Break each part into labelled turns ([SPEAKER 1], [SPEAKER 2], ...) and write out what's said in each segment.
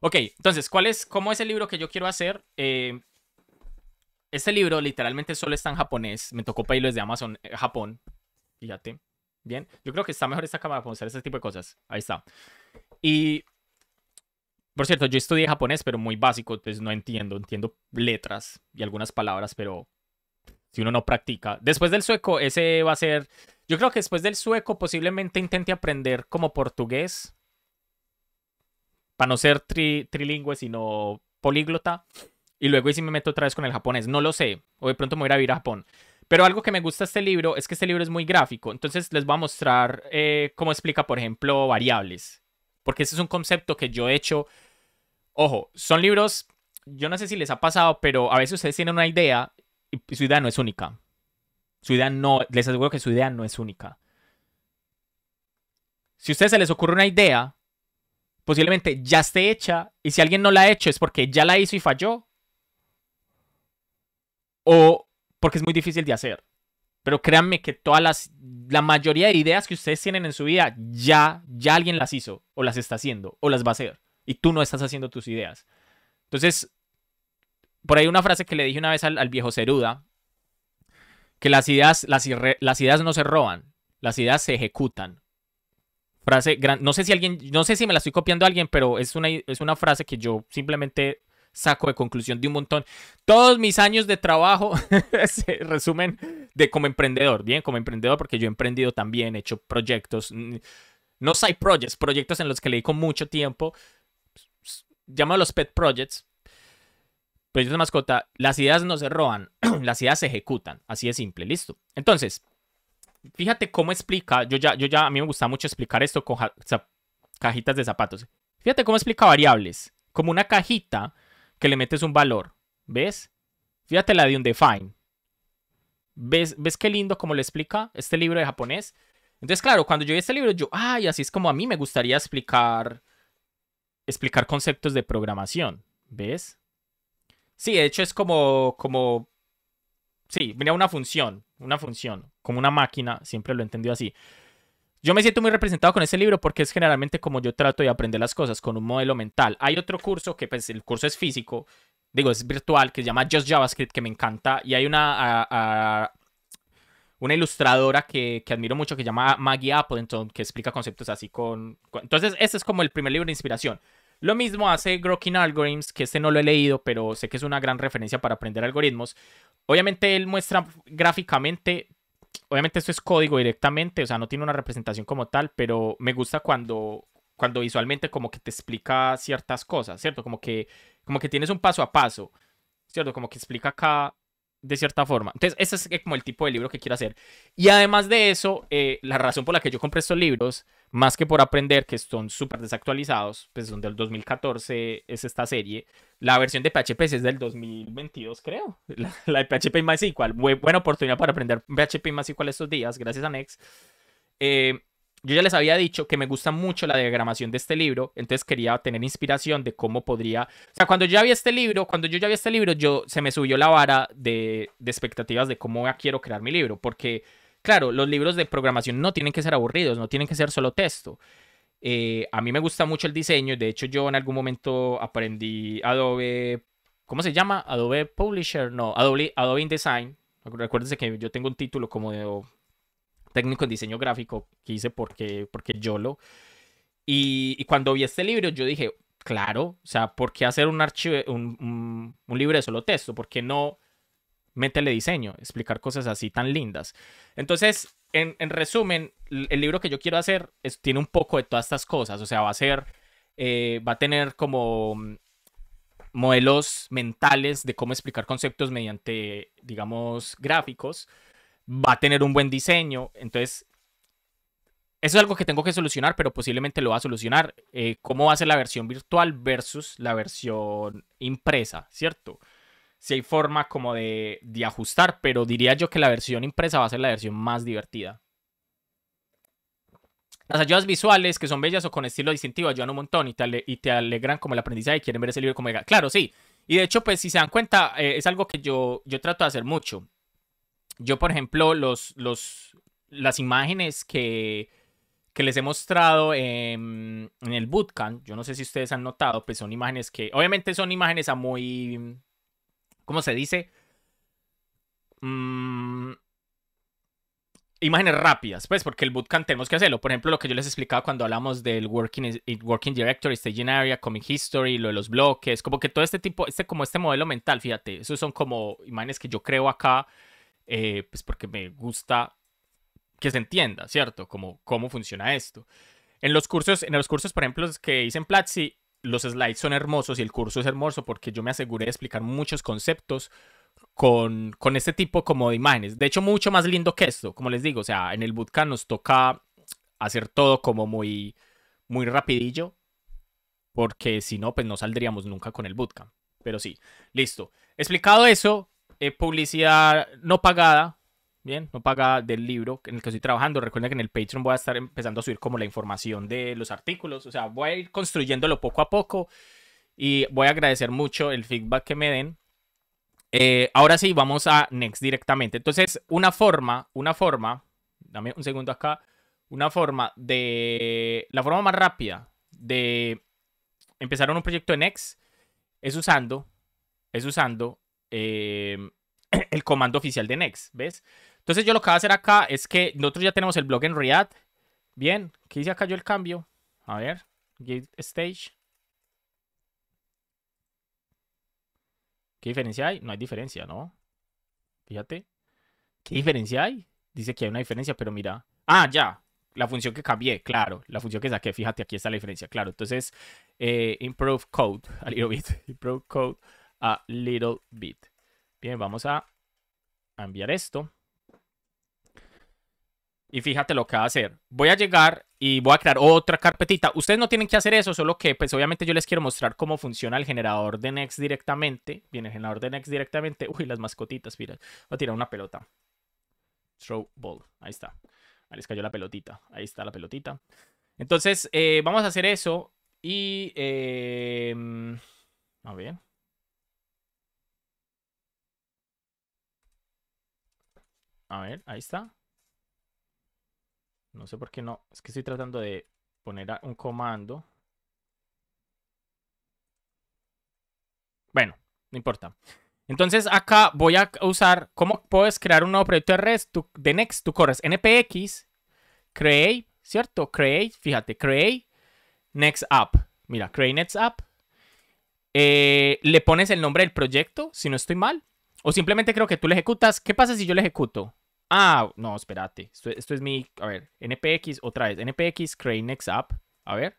[SPEAKER 1] Ok, entonces, ¿cuál es, ¿cómo es el libro que yo quiero hacer? Eh, este libro literalmente solo está en japonés. Me tocó pedirlo desde Amazon, eh, Japón. Fíjate. Bien, yo creo que está mejor esta cámara para hacer ese tipo de cosas. Ahí está. Y, por cierto, yo estudié japonés, pero muy básico, entonces pues no entiendo. Entiendo letras y algunas palabras, pero si uno no practica. Después del sueco, ese va a ser... Yo creo que después del sueco posiblemente intente aprender como portugués para no ser trilingüe, sino políglota. Y luego y si me meto otra vez con el japonés, no lo sé, o de pronto me voy a ir a vivir a Japón. Pero algo que me gusta de este libro es que este libro es muy gráfico, entonces les voy a mostrar eh, cómo explica, por ejemplo, variables, porque ese es un concepto que yo he hecho. Ojo, son libros, yo no sé si les ha pasado, pero a veces ustedes tienen una idea y su idea no es única. Su idea no, les aseguro que su idea no es única. Si a ustedes se les ocurre una idea, posiblemente ya esté hecha y si alguien no la ha hecho es porque ya la hizo y falló o porque es muy difícil de hacer. Pero créanme que todas las, la mayoría de ideas que ustedes tienen en su vida ya, ya alguien las hizo o las está haciendo o las va a hacer y tú no estás haciendo tus ideas. Entonces, por ahí una frase que le dije una vez al, viejo Ceruda, que las ideas, las, las ideas no se roban, las ideas se ejecutan. Frase No sé si alguien, no sé si me la estoy copiando a alguien, pero es una, es una frase que yo simplemente saco de conclusión de un montón. Todos mis años de trabajo se resumen de como emprendedor, bien, como emprendedor, porque yo he emprendido también, he hecho proyectos, no side projects, proyectos en los que le dedico mucho tiempo, los pet projects, proyectos de mascota, las ideas no se roban, las ideas se ejecutan, así de simple, listo. Entonces, fíjate cómo explica, yo ya, yo ya, a mí me gusta mucho explicar esto con cajitas de zapatos. Fíjate cómo explica variables, como una cajita que le metes un valor, ¿ves? Fíjate la de un define. ¿Ves, ¿Ves qué lindo cómo le explica este libro de japonés? Entonces, claro, cuando yo vi este libro, yo, ay, así es como a mí me gustaría explicar, explicar conceptos de programación, ¿ves? Sí, de hecho es como, como, sí, mira una función, una función como una máquina, siempre lo he entendido así. Yo me siento muy representado con ese libro porque es generalmente como yo trato de aprender las cosas, con un modelo mental. Hay otro curso que, pues, el curso es físico, digo, es virtual, que se llama Just JavaScript, que me encanta. Y hay una, una ilustradora que, admiro mucho que se llama Maggie Appleton, que explica conceptos así con, Entonces, este es como el primer libro de inspiración. Lo mismo hace Grokking Algorithms, que este no lo he leído, pero sé que es una gran referencia para aprender algoritmos. Obviamente él muestra gráficamente obviamente esto es código directamente, o sea, no tiene una representación como tal, pero me gusta cuando, cuando visualmente como que te explica ciertas cosas, ¿cierto? Como que, como que tienes un paso a paso, ¿cierto? Como que explica acá de cierta forma. Entonces, ese es como el tipo de libro que quiero hacer. Y además de eso, eh, la razón por la que yo compré estos libros, más que por aprender, que son súper desactualizados, pues son del 2014, es esta serie. La versión de PHP es del 2022, creo. La, de PHP MySQL. Muy buena oportunidad para aprender PHP MySQL estos días, gracias a Nex Eh, yo ya les había dicho que me gusta mucho la diagramación de este libro, entonces quería tener inspiración de cómo podría... O sea, cuando yo ya vi este libro, cuando yo ya vi este libro, yo se me subió la vara de, expectativas de cómo quiero crear mi libro, porque, claro, los libros de programación no tienen que ser aburridos, no tienen que ser solo texto. Eh, a mí me gusta mucho el diseño, de hecho yo en algún momento aprendí Adobe, ¿cómo se llama? Adobe Publisher, no, Adobe, Adobe InDesign. Recuérdense que yo tengo un título como de técnico en diseño gráfico que hice porque, porque yo lo... Y, cuando vi este libro, yo dije, claro, o sea, ¿por qué hacer un, archivo, un, un, libro de solo texto? ¿Por qué no métele diseño? Explicar cosas así tan lindas. Entonces, en, en resumen, el libro que yo quiero hacer tiene un poco de todas estas cosas. O sea, va a ser, eh, va a tener como mm, modelos mentales de cómo explicar conceptos mediante, digamos, gráficos va a tener un buen diseño. Entonces, eso es algo que tengo que solucionar, pero posiblemente lo va a solucionar. Eh, ¿Cómo va a ser la versión virtual versus la versión impresa, cierto? Si hay forma como de, ajustar, pero diría yo que la versión impresa va a ser la versión más divertida. Las ayudas visuales, que son bellas o con estilo distintivo, ayudan un montón y te, y te alegran como el aprendizaje y quieren ver ese libro como... Claro, sí. Y de hecho, pues si se dan cuenta, eh, es algo que yo, yo trato de hacer mucho. Yo, por ejemplo, los, los, las imágenes que, que les he mostrado en, el bootcamp, yo no sé si ustedes han notado, pues son imágenes que, obviamente son imágenes a muy, ¿cómo se dice? Mm, imágenes rápidas, pues porque el bootcamp tenemos que hacerlo. Por ejemplo, lo que yo les explicaba cuando hablamos del working, working directory, staging area, coming history, lo de los bloques, como que todo este tipo, este como este modelo mental, fíjate, esos son como imágenes que yo creo acá eh, pues porque me gusta que se entienda, ¿cierto? Como cómo funciona esto. En los cursos, en los cursos, por ejemplo, que hice en Platzi, los slides son hermosos y el curso es hermoso porque yo me aseguré de explicar muchos conceptos con, con este tipo como de imágenes. De hecho, mucho más lindo que esto, como les digo. O sea, en el bootcamp nos toca hacer todo como muy, muy rapidillo porque si no, pues no saldríamos nunca con el bootcamp. Pero sí, listo. Explicado eso, publicidad no pagada, bien, no pagada del libro en el que estoy trabajando. Recuerden que en el Patreon voy a estar empezando a subir como la información de los artículos, o sea, voy a ir construyéndolo poco a poco y voy a agradecer mucho el feedback que me den. Eh, ahora sí, vamos a Next directamente. Entonces, una forma, una forma, dame un segundo acá, una forma de, la forma más rápida de empezar un proyecto en Next es usando, es usando Em, el comando oficial de Next, ¿ves? Entonces yo lo que voy a hacer acá es que nosotros ya tenemos el blog en React. Bien, ¿qué hice acá yo el cambio? A ver, git stage. ¿Qué diferencia hay? No hay diferencia, ¿no? Fíjate. ¿Qué diferencia hay? Dice que hay una diferencia, pero mira. Ah, ya. La función que cambié, claro. La función que saqué, fíjate, aquí está la diferencia, claro. Entonces, eh, improve code, a little bit. Improve code a little bit. Bien, vamos a enviar esto. Y fíjate lo que va a hacer. Voy a llegar y voy a crear otra carpetita. Ustedes no tienen que hacer eso, solo que pues obviamente yo les quiero mostrar cómo funciona el generador de Next directamente. Viene el generador de Next directamente. Uy, las mascotitas, mira. Va a tirar una pelota. Throw ball. Ahí está. Ahí les cayó la pelotita. Ahí está la pelotita. Entonces, eh, vamos a hacer eso. Y... Eh, a ver. A ver, ahí está. No sé por qué no. Es que estoy tratando de poner un comando. Bueno, no importa. Entonces acá voy a usar, ¿cómo puedes crear un nuevo proyecto de red. de next, tú corres npx, create, ¿cierto? Create, fíjate, create next app. Mira, create next app. Eh, le pones el nombre del proyecto, si no estoy mal. O simplemente creo que tú lo ejecutas. ¿Qué pasa si yo lo ejecuto? Ah, no, espérate. Esto, es mi. A ver, NPX, otra vez. NPX Create Next App. A ver.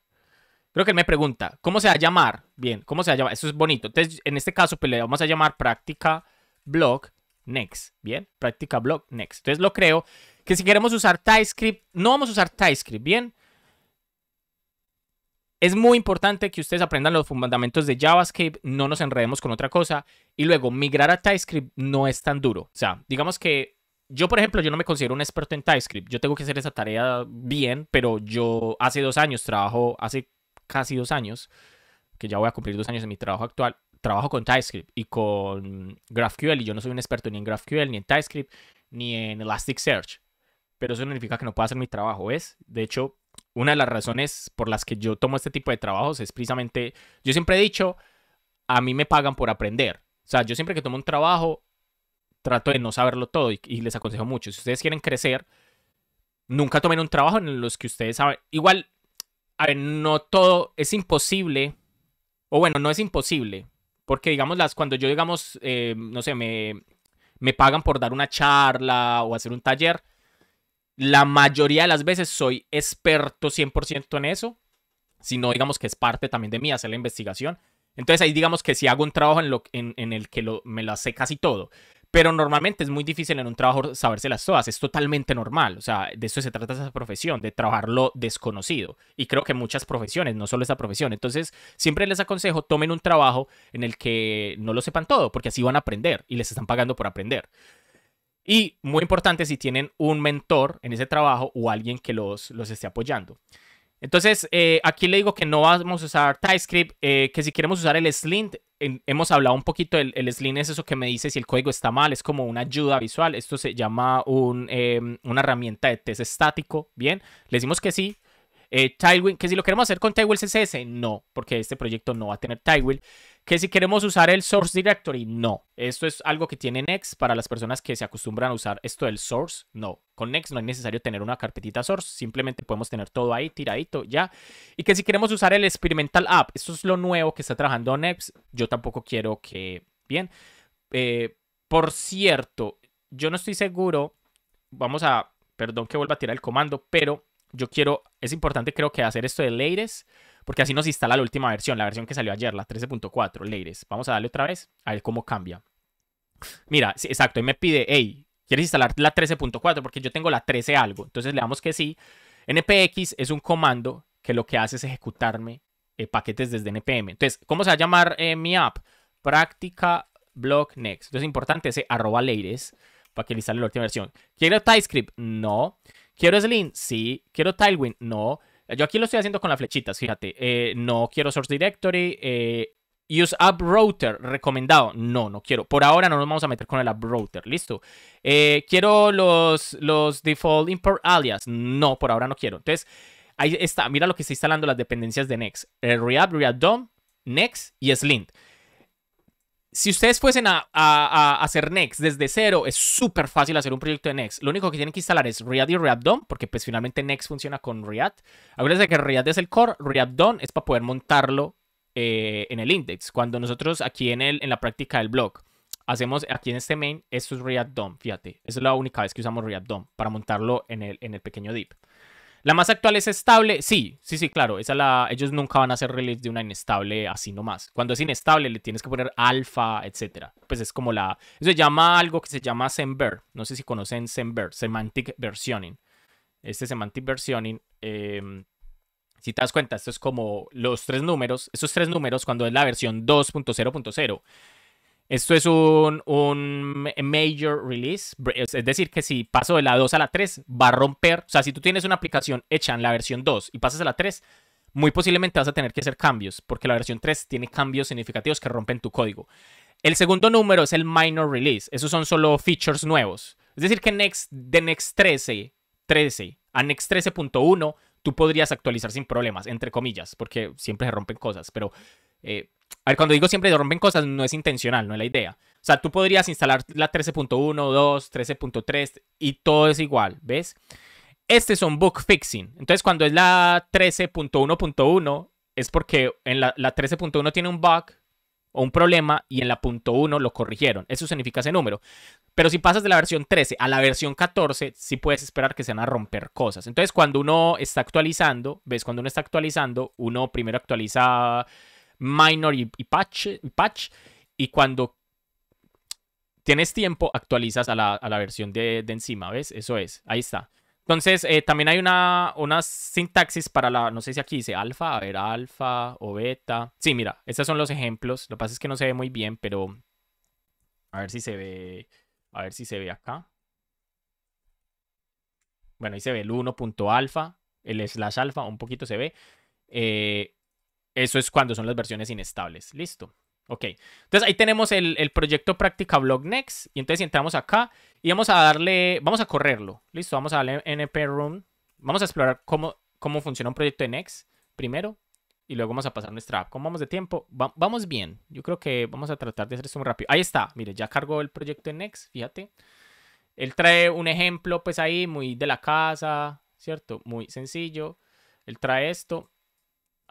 [SPEAKER 1] Creo que me pregunta, ¿cómo se va a llamar? Bien, ¿cómo se va a llamar? Eso es bonito. Entonces, en este caso, pues le vamos a llamar práctica blog next. Bien, práctica blog next. Entonces lo creo que si queremos usar TypeScript, no vamos a usar TypeScript. Bien. Es muy importante que ustedes aprendan los fundamentos de JavaScript, no nos enredemos con otra cosa. Y luego, migrar a TypeScript no es tan duro. O sea, digamos que yo, por ejemplo, yo no me considero un experto en TypeScript. Yo tengo que hacer esa tarea bien, pero yo hace dos años trabajo, hace casi dos años, que ya voy a cumplir dos años en mi trabajo actual, trabajo con TypeScript y con GraphQL. Y yo no soy un experto ni en GraphQL, ni en TypeScript, ni en Elasticsearch. Pero eso no significa que no pueda hacer mi trabajo, ¿ves? De hecho, una de las razones por las que yo tomo este tipo de trabajos es precisamente, yo siempre he dicho, a mí me pagan por aprender. O sea, yo siempre que tomo un trabajo, trato de no saberlo todo y, les aconsejo mucho. Si ustedes quieren crecer, nunca tomen un trabajo en los que ustedes saben. Igual, a ver, no todo es imposible. O bueno, no es imposible. Porque, digamos, las, cuando yo, digamos, eh, no sé, me, me pagan por dar una charla o hacer un taller, la mayoría de las veces soy experto 100% en eso, Si no, digamos que es parte también de mí hacer la investigación. Entonces ahí digamos que si hago un trabajo en, lo, en el que lo, me lo hace casi todo. Pero normalmente es muy difícil en un trabajo saberse las todas, es totalmente normal, o sea, de eso se trata esa profesión, de trabajar lo desconocido. Y creo que muchas profesiones, no solo esa profesión. Entonces, siempre les aconsejo, tomen un trabajo en el que no lo sepan todo, porque así van a aprender y les están pagando por aprender. Y muy importante si tienen un mentor en ese trabajo o alguien que los, los esté apoyando. Entonces, eh, aquí le digo que no vamos a usar TypeScript, eh, que si queremos usar el Slint, hemos hablado un poquito, el, el, Slint es eso que me dice si el código está mal, es como una ayuda visual, esto se llama em, una herramienta de test estático, ¿bien? Le decimos que sí. Eh, Tailwind, que si lo queremos hacer con Tailwind CSS, no, porque este proyecto no va a tener Tailwind. Que si queremos usar el source directory, no. Esto es algo que tiene Next para las personas que se acostumbran a usar esto del source, no. Con Next no es necesario tener una carpetita source, simplemente podemos tener todo ahí tiradito ya. Y que si queremos usar el experimental app, esto es lo nuevo que está trabajando Next, yo tampoco quiero que... Bien, eh, por cierto, yo no estoy seguro, vamos a... Perdón que vuelva a tirar el comando, pero yo quiero, es importante creo que hacer esto de latest porque así nos instala la última versión, la versión que salió ayer, la 13.4, Leires. Vamos a darle otra vez, a ver cómo cambia. Mira, exacto, y me pide, hey, ¿quieres instalar la 13.4? Porque yo tengo la 13 algo. Entonces le damos que sí. NPX es un comando que lo que hace es ejecutarme eh, paquetes desde NPM. Entonces, ¿cómo se va a llamar eh, mi app? Práctica blog next. Entonces, es importante ese arroba leires para que le instale la última versión. ¿Quiero TypeScript? No. ¿Quiero Slim? Sí. ¿Quiero Tailwind? No. Yo aquí lo estoy haciendo con las flechitas, fíjate. Eh, no quiero Source Directory. Eh, use App Router, recomendado. No, no quiero. Por ahora no nos vamos a meter con el App Router, listo. Eh, quiero los, los Default Import Alias. No, por ahora no quiero. Entonces, ahí está. Mira lo que está instalando las dependencias de Next. React, React DOM, Next y Slint si ustedes fuesen a, hacer Next desde cero, es súper fácil hacer un proyecto de Next. Lo único que tienen que instalar es React y React DOM, porque pues finalmente Next funciona con React. Acuérdense que React es el core, React DOM es para poder montarlo eh, en el index. Cuando nosotros aquí en, en la práctica del blog hacemos aquí en este main, esto es React DOM, fíjate. es la única vez que usamos React DOM para montarlo en el, en el pequeño div. ¿La más actual es estable? Sí, sí, sí, claro. Esa ellos nunca van a hacer release de una inestable así nomás. Cuando es inestable le tienes que poner alfa, etcétera. Pues es como la... Eso se llama algo que se llama Semver. No sé si conocen Semver, Semantic Versioning. Este Semantic Versioning... Em, si te das cuenta, esto es como los tres números, esos tres números cuando es la versión 2.0.0 esto es un, major release, es decir, que si paso de la 2 a la 3, va a romper. O sea, si tú tienes una aplicación hecha en la versión 2 y pasas a la 3, muy posiblemente vas a tener que hacer cambios, porque la versión 3 tiene cambios significativos que rompen tu código. El segundo número es el minor release, esos son solo features nuevos. Es decir, que next, de Next 13, 13 a Next 13.1, tú podrías actualizar sin problemas, entre comillas, porque siempre se rompen cosas, pero eh, a ver, cuando digo siempre rompen cosas, no es intencional, no es la idea. O sea, tú podrías instalar la 13.1, 2, 13.3 y todo es igual, ¿ves? Este un bug fixing. Entonces, cuando es la 13.1.1, es porque en la, 13.1 tiene un bug o un problema y en la punto .1 lo corrigieron. Eso significa ese número. Pero si pasas de la versión 13 a la versión 14, sí puedes esperar que se van a romper cosas. Entonces, cuando uno está actualizando, ves, cuando uno está actualizando, uno primero actualiza minor y, patch, y patch. Y cuando tienes tiempo, actualizas a la, versión de, encima, ¿ves? Eso es, ahí está. Entonces, eh, también hay una, una, sintaxis para la, no sé si aquí dice alfa, a ver, alfa o beta. Sí, mira, estos son los ejemplos. Lo que pasa es que no se ve muy bien, pero a ver si se ve, a ver si se ve acá. Bueno, ahí se ve el 1.alfa, el slash alfa, un poquito se ve. Eh, eso es cuando son las versiones inestables. Listo. Ok. Entonces ahí tenemos el, proyecto práctica blog next. Y entonces entramos acá y vamos a darle, vamos a correrlo. Listo. Vamos a darle np run. Vamos a explorar cómo, cómo funciona un proyecto de next primero. Y luego vamos a pasar nuestra app. ¿Cómo vamos de tiempo? vamos bien. Yo creo que vamos a tratar de hacer esto muy rápido. Ahí está. Mire, ya cargó el proyecto de next. Fíjate. Él trae un ejemplo, pues ahí, muy de la casa, ¿cierto? Muy sencillo. Él trae esto.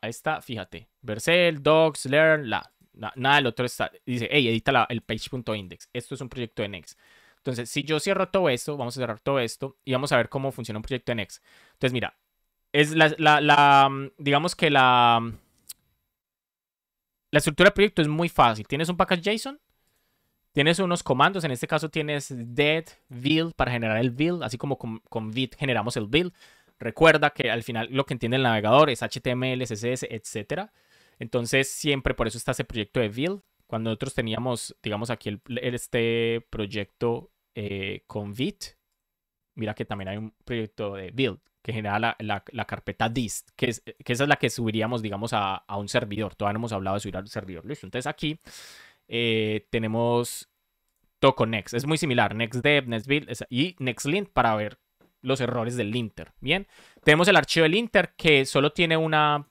[SPEAKER 1] Ahí está, fíjate. Vercel, docs, learn, la. nada el otro está. Dice, hey, edita el page.index. Esto es un proyecto de Next. Entonces, si yo cierro todo esto, vamos a cerrar todo esto y vamos a ver cómo funciona un proyecto de Next. Entonces, mira, es la, mm, digamos que la, mm, la estructura del proyecto es muy fácil. Tienes un package JSON, tienes unos comandos, en este caso tienes dead, build para generar el build, así como con, con vid generamos el build. Recuerda que al final lo que entiende el navegador es HTML, CSS, etc. Entonces siempre por eso está ese proyecto de Build. Cuando nosotros teníamos, digamos, aquí este proyecto eh, con Vit, mira que también hay un proyecto de Build que genera la, carpeta dist, que, es, esa es la que subiríamos, digamos, a, un servidor. Todavía no hemos hablado de subir al servidor. Entonces aquí eh, tenemos Toco Next. Es muy similar. NextDev, build y NextLint para ver los errores del inter. Bien, tenemos el archivo del inter que solo tiene una,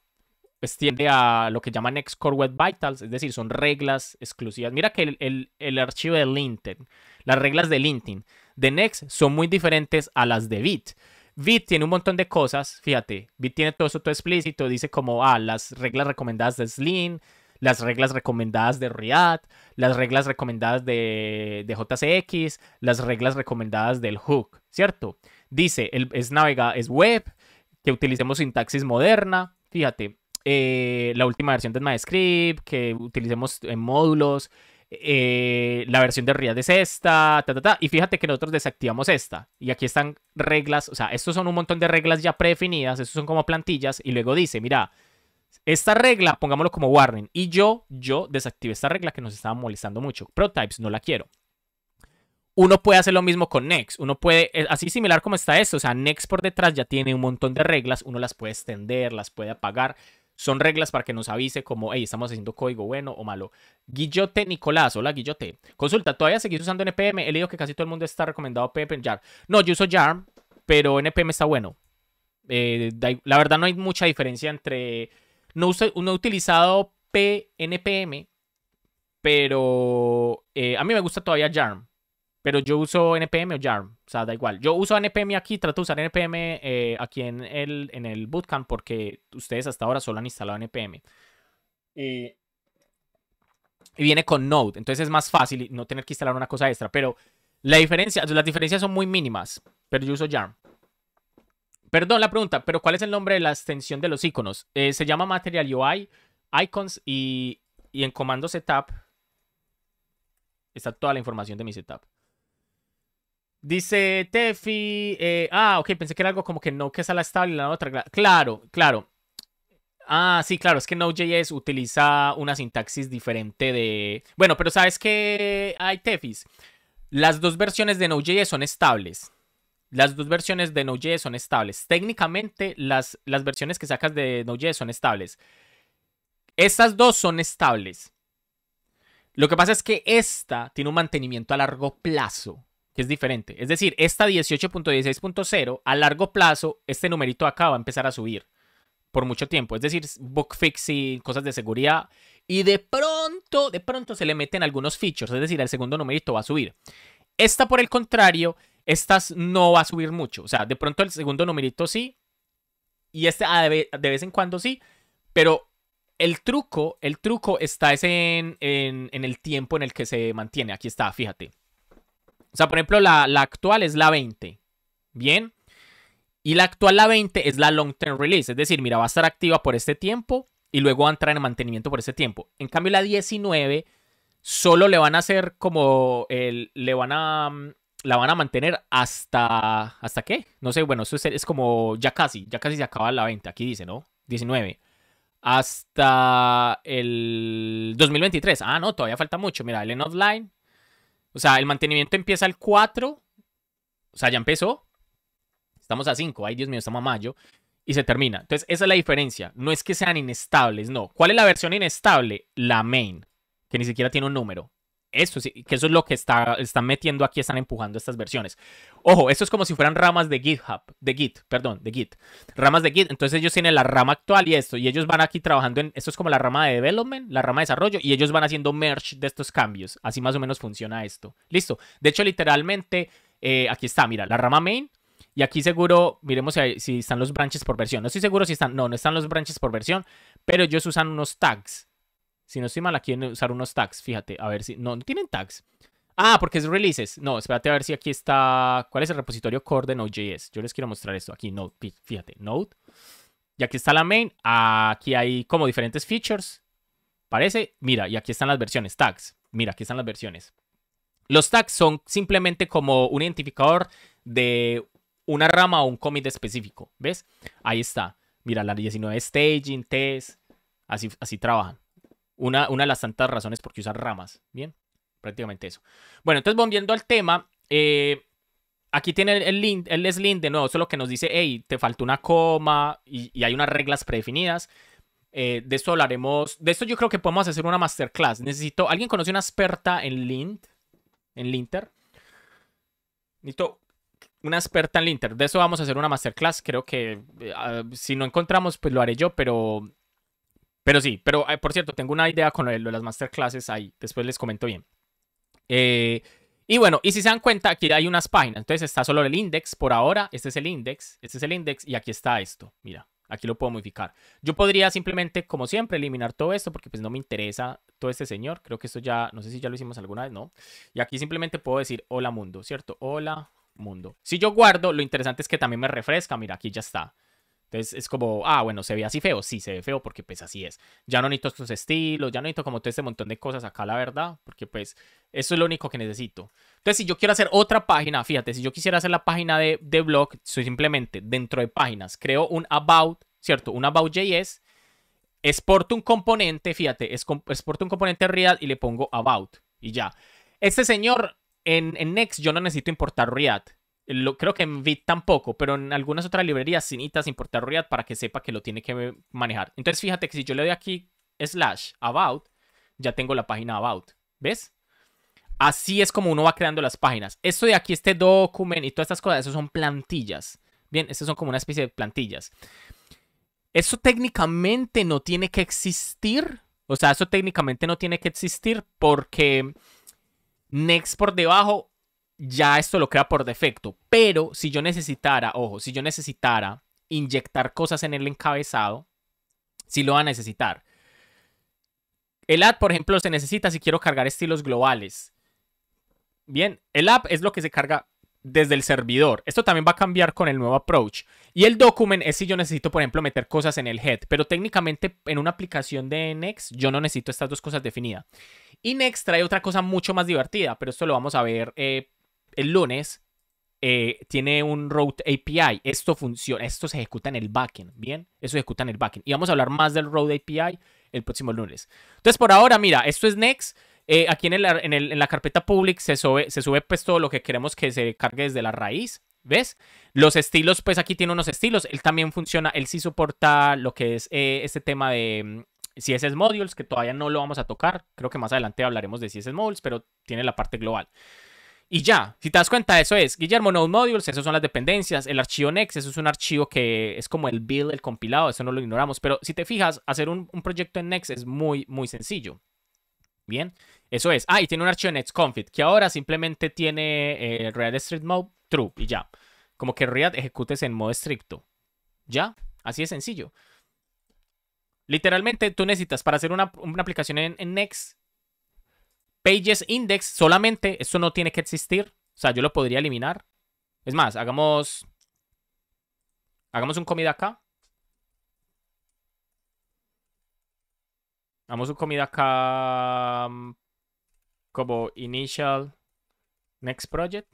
[SPEAKER 1] extiende pues, a lo que llaman Next core web vitals, es decir, son reglas exclusivas. Mira que el, archivo del inter, las reglas del linting de next son muy diferentes a las de bit. Bit tiene un montón de cosas, fíjate, Bit tiene todo eso todo explícito, dice como, a ah, las reglas recomendadas de Slim, las reglas recomendadas de React, las reglas recomendadas de, de JCX, las reglas recomendadas del hook, ¿cierto? Dice, el, es, navega, es web, que utilicemos sintaxis moderna, fíjate, eh, la última versión de MyScript, que utilicemos en módulos, eh, la versión de React es esta, ta, ta, ta, y fíjate que nosotros desactivamos esta. Y aquí están reglas, o sea, estos son un montón de reglas ya predefinidas, estos son como plantillas, y luego dice, mira, esta regla, pongámoslo como warning. Y yo, yo desactivé esta regla que nos estaba molestando mucho. Prototypes, no la quiero. Uno puede hacer lo mismo con Next. Uno puede, eh, así similar como está esto. O sea, Next por detrás ya tiene un montón de reglas. Uno las puede extender, las puede apagar. Son reglas para que nos avise como, hey, estamos haciendo código bueno o malo. Guillote Nicolás, hola Guillote. Consulta, ¿todavía seguís usando NPM? He leído que casi todo el mundo está recomendado en Jar. No, yo uso Jar, pero NPM está bueno. Eh, la verdad no hay mucha diferencia entre no, he utilizado PNPM, pero eh, a mí me gusta todavía JARM. Pero yo uso NPM o JARM, o sea, da igual. Yo uso NPM aquí, trato de usar NPM eh, aquí en el, en el bootcamp porque ustedes hasta ahora solo han instalado NPM. Y, viene con Node, entonces es más fácil no tener que instalar una cosa extra. Pero la diferencia, las diferencias son muy mínimas, pero yo uso JARM. Perdón la pregunta, pero ¿cuál es el nombre de la extensión de los iconos? Eh, se llama Material UI, Icons y, en comando setup está toda la información de mi setup. Dice Tefi. Eh, ah, ok, pensé que era algo como que no, que a la estable y la otra. Claro, claro. Ah, sí, claro, es que Node.js utiliza una sintaxis diferente de. Bueno, pero sabes que hay Tefis. Las dos versiones de Node.js son estables. Las dos versiones de Node.js son estables. Técnicamente, las, las versiones que sacas de Node.js son estables. Estas dos son estables. Lo que pasa es que esta tiene un mantenimiento a largo plazo, que es diferente. Es decir, esta 18.16.0, a largo plazo, este numerito acá va a empezar a subir por mucho tiempo. Es decir, bug fixing, cosas de seguridad. Y de pronto, de pronto se le meten algunos features. Es decir, el segundo numerito va a subir. Esta, por el contrario, estas no va a subir mucho. O sea, de pronto el segundo numerito sí. Y este ah, de vez en cuando sí. Pero el truco, el truco está en, el tiempo en el que se mantiene. Aquí está, fíjate. O sea, por ejemplo, la, actual es la 20. Bien. Y la actual, la 20, es la long term release. Es decir, mira, va a estar activa por este tiempo y luego va a entrar en mantenimiento por ese tiempo. En cambio, la 19 solo le van a hacer como el, le van a mm, la van a mantener hasta hasta qué? No sé, bueno, eso es, como ya casi, ya casi se acaba la venta, aquí dice, ¿no? 19 hasta el 2023. Ah, no, todavía falta mucho. Mira, el en offline. O sea, el mantenimiento empieza el 4. O sea, ya empezó. Estamos a 5. Ay, Dios mío, estamos a mayo. Y se termina. Entonces, esa es la diferencia. No es que sean inestables, no. ¿Cuál es la versión inestable? La main que ni siquiera tiene un número. Eso, sí, que eso es lo que está, están metiendo aquí, están empujando estas versiones. Ojo, esto es como si fueran ramas de GitHub, de Git, perdón, de Git. Ramas de Git, entonces ellos tienen la rama actual y esto, y ellos van aquí trabajando en, esto es como la rama de development, la rama de desarrollo, y ellos van haciendo merge de estos cambios. Así más o menos funciona esto. Listo. De hecho, literalmente, eh, aquí está, mira, la rama main, y aquí seguro, miremos si, si, están los branches por versión. No estoy seguro si están, no, no están los branches por versión, pero ellos usan unos tags. Si no estoy mal, aquí en usar unos tags. Fíjate, a ver si. No, no tienen tags. Ah, porque es releases. No, espérate a ver si aquí está. ¿Cuál es el repositorio core de Node.js? Yo les quiero mostrar esto. Aquí, Node. Fíjate, Node. Y aquí está la main. Aquí hay como diferentes features. Parece. Mira, y aquí están las versiones. Tags. Mira, aquí están las versiones. Los tags son simplemente como un identificador de una rama o un commit específico. ¿Ves? Ahí está. Mira, la 19 staging, test. Así, así trabajan. Una, una de las tantas razones por qué usar ramas. Bien, prácticamente eso. Bueno, entonces volviendo al tema, eh, aquí tiene el, link, el link de nuevo, lo que nos dice, hey, te faltó una coma y, hay unas reglas predefinidas. Eh, de eso hablaremos. De esto yo creo que podemos hacer una masterclass. Necesito. ¿Alguien conoce una experta en Lint? En Linter. Necesito una experta en Linter. De eso vamos a hacer una masterclass. Creo que eh, ah, si no encontramos, pues lo haré yo, pero pero sí, pero ah, por cierto, tengo una idea con lo de, las masterclasses ahí. Después les comento bien. Eh, y bueno, y si se dan cuenta, aquí hay unas páginas. Entonces está solo el index por ahora. Este es el index. Este es el index. Y aquí está esto. Mira, aquí lo puedo modificar. Yo podría simplemente, como siempre, eliminar todo esto porque pues no me interesa todo este señor. Creo que esto ya, no sé si ya lo hicimos alguna vez, ¿no? Y aquí simplemente puedo decir hola mundo, ¿cierto? Hola mundo. Si yo guardo, lo interesante es que también me refresca. Mira, aquí ya está. Entonces es como, ah, bueno, se ve así feo. Sí, se ve feo porque pues así es. Ya no necesito estos estilos, ya no necesito como todo este montón de cosas acá, la verdad, porque pues eso es lo único que necesito. Entonces, si yo quiero hacer otra página, fíjate, si yo quisiera hacer la página de, de blog, soy simplemente dentro de páginas, creo un about, ¿cierto? Un about.js, exporto un componente, fíjate, exporto un componente React y le pongo about y ya. Este señor en, en Next yo no necesito importar React. Lo, creo que en Vit tampoco, pero en algunas otras librerías Sin importar React para que sepa que lo tiene que manejar. Entonces fíjate que si yo le doy aquí slash about, ya tengo la página about. ¿Ves? Así es como uno va creando las páginas. Esto de aquí, este document y todas estas cosas, eso son plantillas. Bien, estas son como una especie de plantillas. Eso técnicamente no tiene que existir. O sea, eso técnicamente no tiene que existir porque Next por debajo ya esto lo crea por defecto. Pero si yo necesitara, ojo, si yo necesitara inyectar cosas en el encabezado, si lo va a necesitar. El app, por ejemplo, se necesita si quiero cargar estilos globales. Bien, el app es lo que se carga desde el servidor. Esto también va a cambiar con el nuevo approach. Y el document es si yo necesito, por ejemplo, meter cosas en el head. Pero técnicamente en una aplicación de Next yo no necesito estas dos cosas definidas. Y Next trae otra cosa mucho más divertida, pero esto lo vamos a ver eh, el lunes eh, tiene un Route API. Esto funciona, esto se ejecuta en el backend, ¿bien? Eso se ejecuta en el backend. Y vamos a hablar más del Route API el próximo lunes. Entonces, por ahora, mira, esto es Next. Eh, aquí en, la carpeta public se sube, se sube pues todo lo que queremos que se cargue desde la raíz, ¿ves? Los estilos, pues aquí tiene unos estilos. Él también funciona, él sí soporta lo que es eh, este tema de mm, CSS Modules, que todavía no lo vamos a tocar. Creo que más adelante hablaremos de CSS Modules, pero tiene la parte global. Y ya, si te das cuenta, eso es. Guillermo Node Modules, eso son las dependencias. El archivo Next, eso es un archivo que es como el build, el compilado, eso no lo ignoramos. Pero si te fijas, hacer un, proyecto en Next es muy, muy sencillo. Bien, eso es. Ah, y tiene un archivo Config, que ahora simplemente tiene el eh, Real Strict Mode True y ya. Como que React ejecutes en modo estricto. Ya, así de sencillo. Literalmente tú necesitas para hacer una, aplicación en, en Next Pages Index solamente, eso no tiene que existir. O sea, yo lo podría eliminar. Es más, hagamos... Hagamos un comida acá. Hagamos un comida acá mm, como initial next project.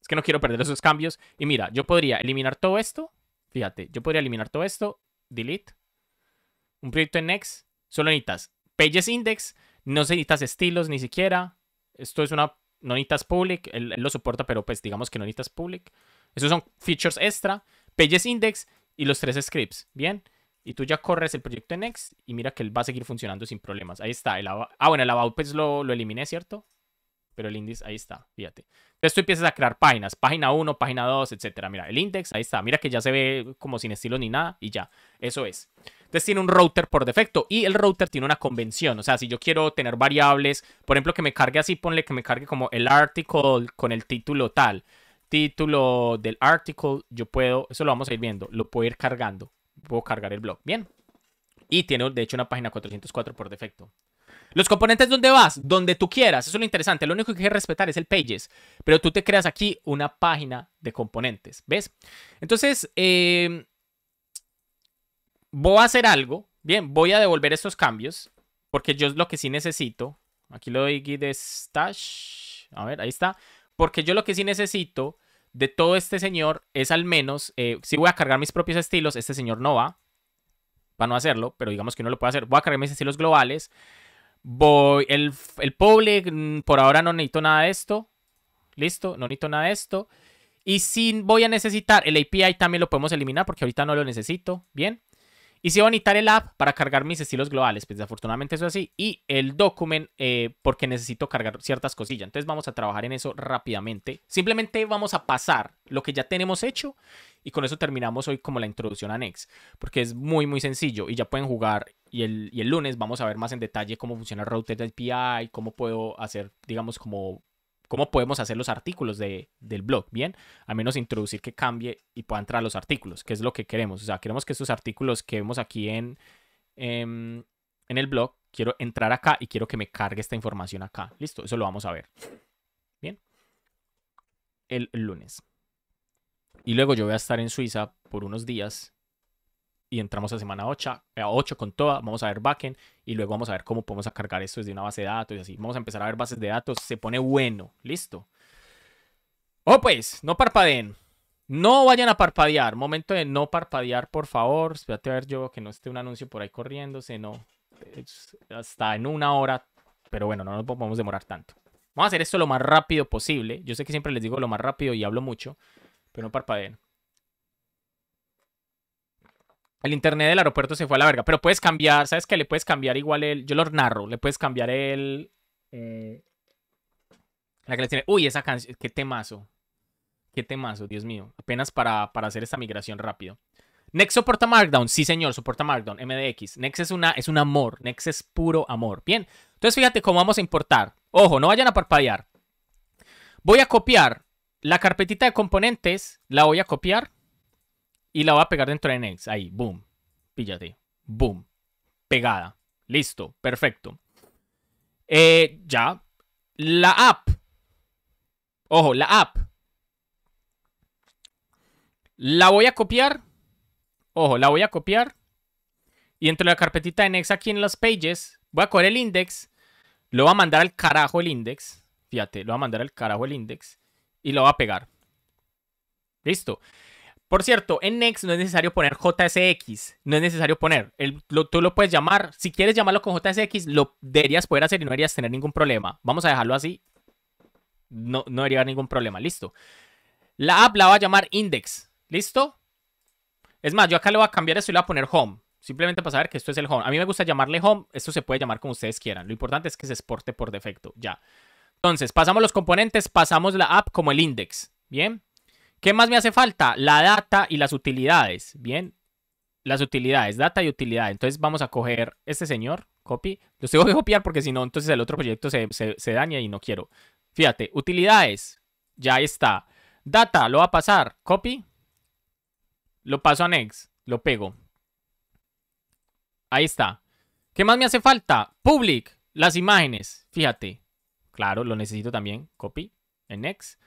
[SPEAKER 1] Es que no quiero perder esos cambios. Y mira, yo podría eliminar todo esto. Fíjate, yo podría eliminar todo esto. Delete. Un proyecto en next. Solo necesitas pages index no necesitas estilos ni siquiera. Esto es una. No necesitas public. Él, lo soporta, pero pues digamos que no necesitas public. Esos son features extra. Pages index y los tres scripts. Bien. Y tú ya corres el proyecto en Next y mira que él va a seguir funcionando sin problemas. Ahí está. El ah, bueno, el about pues lo, lo eliminé, ¿cierto? pero el índice, ahí está, fíjate. Entonces tú empiezas a crear páginas, página 1, página 2, etcétera. Mira, el index, ahí está. Mira que ya se ve como sin estilo ni nada y ya. Eso es. Entonces tiene un router por defecto y el router tiene una convención. O sea, si yo quiero tener variables, por ejemplo, que me cargue así, ponle que me cargue como el article con el título tal. Título del article, yo puedo, eso lo vamos a ir viendo, lo puedo ir cargando. Puedo cargar el blog. Bien. Y tiene, de hecho, una página 404 por defecto. Los componentes, donde vas? Donde tú quieras. Eso es lo interesante. Lo único que hay que respetar es el Pages. Pero tú te creas aquí una página de componentes. ¿Ves? Entonces, em, voy a hacer algo. Bien, voy a devolver estos cambios. Porque yo es lo que sí necesito. Aquí lo doy stash. A ver, ahí está. Porque yo lo que sí necesito de todo este señor es al menos, eh, si voy a cargar mis propios estilos, este señor no va, para no hacerlo, pero digamos que no lo puede hacer, voy a cargar mis estilos globales, Voy, el, public, mm, por ahora no necesito nada de esto. Listo, no necesito nada de esto. Y si voy a necesitar el API también lo podemos eliminar porque ahorita no lo necesito. Bien. Y si voy a necesitar el app para cargar mis estilos globales, pues desafortunadamente eso es así. Y el document eh, porque necesito cargar ciertas cosillas. Entonces vamos a trabajar en eso rápidamente. Simplemente vamos a pasar lo que ya tenemos hecho y con eso terminamos hoy como la introducción a Next. Porque es muy muy sencillo y ya pueden jugar y el, lunes vamos a ver más en detalle cómo funciona el router del API, cómo puedo hacer, digamos, como cómo podemos hacer los artículos del blog, ¿bien? Al menos introducir que cambie y pueda entrar los artículos, que es lo que queremos. O sea, queremos que estos artículos que vemos aquí en, em, en, el blog, quiero entrar acá y quiero que me cargue esta información acá. Listo, eso lo vamos a ver. Bien. el lunes. Y luego yo voy a estar en Suiza por unos días y entramos a semana 8, eh, con toda, vamos a ver backend y luego vamos a ver cómo podemos cargar esto desde una base de datos y así. Vamos a empezar a ver bases de datos, se pone bueno, listo. Oh, pues, no parpadeen. No vayan a parpadear. Momento de no parpadear, por favor. Espérate a ver yo que no esté un anuncio por ahí corriéndose. No. hasta en una hora. Pero bueno, no nos podemos demorar tanto. Vamos a hacer esto lo más rápido posible. Yo sé que siempre les digo lo más rápido y hablo mucho. Pero no parpadeen. El internet del aeropuerto se fue a la verga. Pero puedes cambiar, ¿sabes qué? Le puedes cambiar igual el. Yo lo narro, le puedes cambiar el. Eh, la que le tiene. Uy, esa canción. Qué temazo. Qué temazo, Dios mío. Apenas para, para hacer esta migración rápido. Next soporta Markdown. Sí, señor, soporta Markdown. MDX. Next es, una, es un amor. Next es puro amor. Bien. Entonces fíjate cómo vamos a importar. Ojo, no vayan a parpadear. Voy a copiar la carpetita de componentes. La voy a copiar. Y la va a pegar dentro de Next. Ahí, boom. Píllate. Boom. Pegada. Listo. Perfecto. Eh, ya. La app. Ojo, la app. La voy a copiar. Ojo, la voy a copiar. Y dentro de la carpetita de Next aquí en las pages, voy a coger el index. Lo va a mandar al carajo el index. Fíjate, lo va a mandar al carajo el index. Y lo va a pegar. Listo. Por cierto, en Next no es necesario poner JSX, no es necesario poner. tú lo puedes llamar, si quieres llamarlo con JSX, lo deberías poder hacer y no deberías tener ningún problema. Vamos a dejarlo así. No, no debería haber ningún problema, listo. La app la va a llamar Index, listo. Es más, yo acá le voy a cambiar esto y le voy a poner Home. Simplemente para saber que esto es el Home. A mí me gusta llamarle Home, esto se puede llamar como ustedes quieran. Lo importante es que se exporte por defecto, ya. Entonces, pasamos los componentes, pasamos la app como el Index, ¿bien? ¿Qué más me hace falta? La data y las utilidades. Bien, las utilidades, data y utilidad. Entonces vamos a coger este señor, copy. Lo tengo que copiar porque si no, entonces el otro proyecto se, se daña y no quiero. Fíjate, utilidades, ya está. Data, lo va a pasar, copy. Lo paso a next, lo pego. Ahí está. ¿Qué más me hace falta? Public, las imágenes, fíjate. Claro, lo necesito también, copy, en next.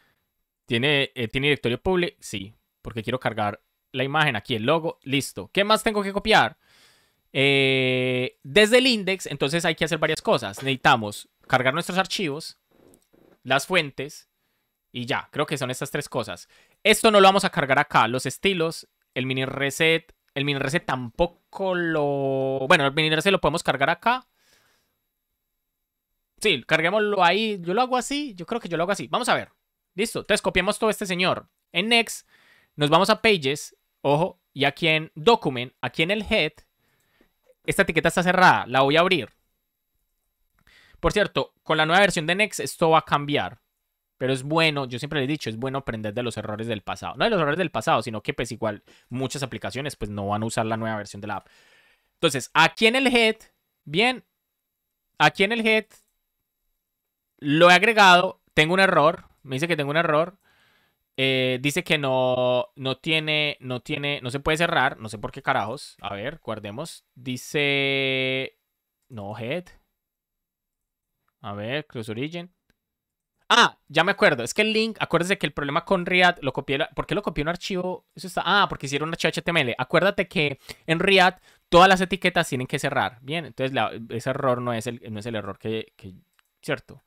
[SPEAKER 1] Eh, ¿Tiene, directorio public? Sí, porque quiero cargar la imagen aquí, el logo. Listo. ¿Qué más tengo que copiar? Eh, desde el index, entonces hay que hacer varias cosas. Necesitamos cargar nuestros archivos, las fuentes y ya. Creo que son estas tres cosas. Esto no lo vamos a cargar acá. Los estilos, el mini reset. El mini reset tampoco lo... Bueno, el mini reset lo podemos cargar acá. Sí, carguémoslo ahí. Yo lo hago así. Yo creo que yo lo hago así. Vamos a ver. Listo. Entonces copiamos todo este señor. En Next nos vamos a Pages, ojo, y aquí en Document, aquí en el Head, esta etiqueta está cerrada, la voy a abrir. Por cierto, con la nueva versión de Next esto va a cambiar. Pero es bueno, yo siempre le he dicho, es bueno aprender de los errores del pasado. No de los errores del pasado, sino que pues igual muchas aplicaciones pues no van a usar la nueva versión de la app. Entonces, aquí en el head, bien, aquí en el head lo he agregado, tengo un error, me dice que tengo un error. Eh, dice que no, no tiene, no tiene, no se puede cerrar. No sé por qué carajos. A ver, guardemos. Dice. No head. A ver, close origin. Ah, ya me acuerdo. Es que el link, acuérdese que el problema con React lo copié. ¿Por qué lo copié un archivo? Ah, porque hicieron un archivo HTML. Acuérdate que en React todas las etiquetas tienen que cerrar. Bien, entonces ese error no es el, no es el error que. ¿Cierto?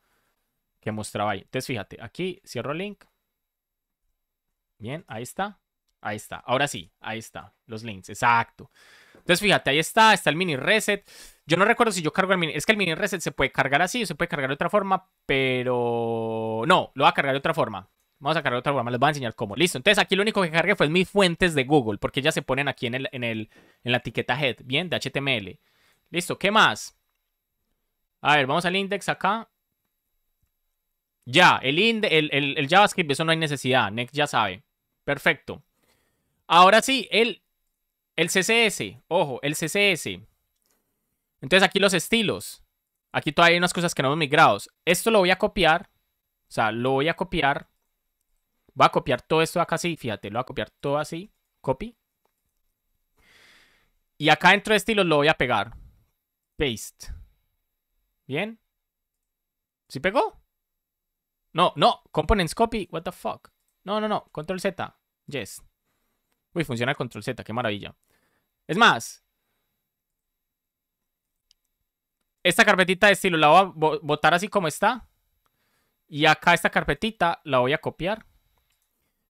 [SPEAKER 1] que mostraba ahí. Entonces, fíjate, aquí cierro el link. Bien, ahí está. Ahí está. Ahora sí, ahí está. Los links, exacto. Entonces, fíjate, ahí está, está el mini reset. Yo no recuerdo si yo cargo el mini. Es que el mini reset se puede cargar así o se puede cargar de otra forma, pero. No, lo voy a cargar de otra forma. Vamos a cargar de otra forma, les voy a enseñar cómo. Listo. Entonces, aquí lo único que cargué fue mis fuentes de Google, porque ya se ponen aquí en, el, en, el, en la etiqueta head, bien, de HTML. Listo, ¿qué más? A ver, vamos al index acá. Ya, el, el, el, JavaScript, eso no hay necesidad. Next ya sabe. Perfecto. Ahora sí, el, el CSS. Ojo, el CSS. Entonces aquí los estilos. Aquí todavía hay unas cosas que no hemos migrado. Esto lo voy a copiar. O sea, lo voy a copiar. Voy a copiar todo esto acá así. Fíjate, lo voy a copiar todo así. Copy. Y acá dentro de estilos lo voy a pegar. Paste. ¿Bien? ¿Sí pegó? No, no. Components copy. What the fuck. No, no, no. Control Z. Yes. Uy, funciona el Control Z. Qué maravilla. Es más. Esta carpetita de estilo la voy a botar así como está. Y acá esta carpetita la voy a copiar.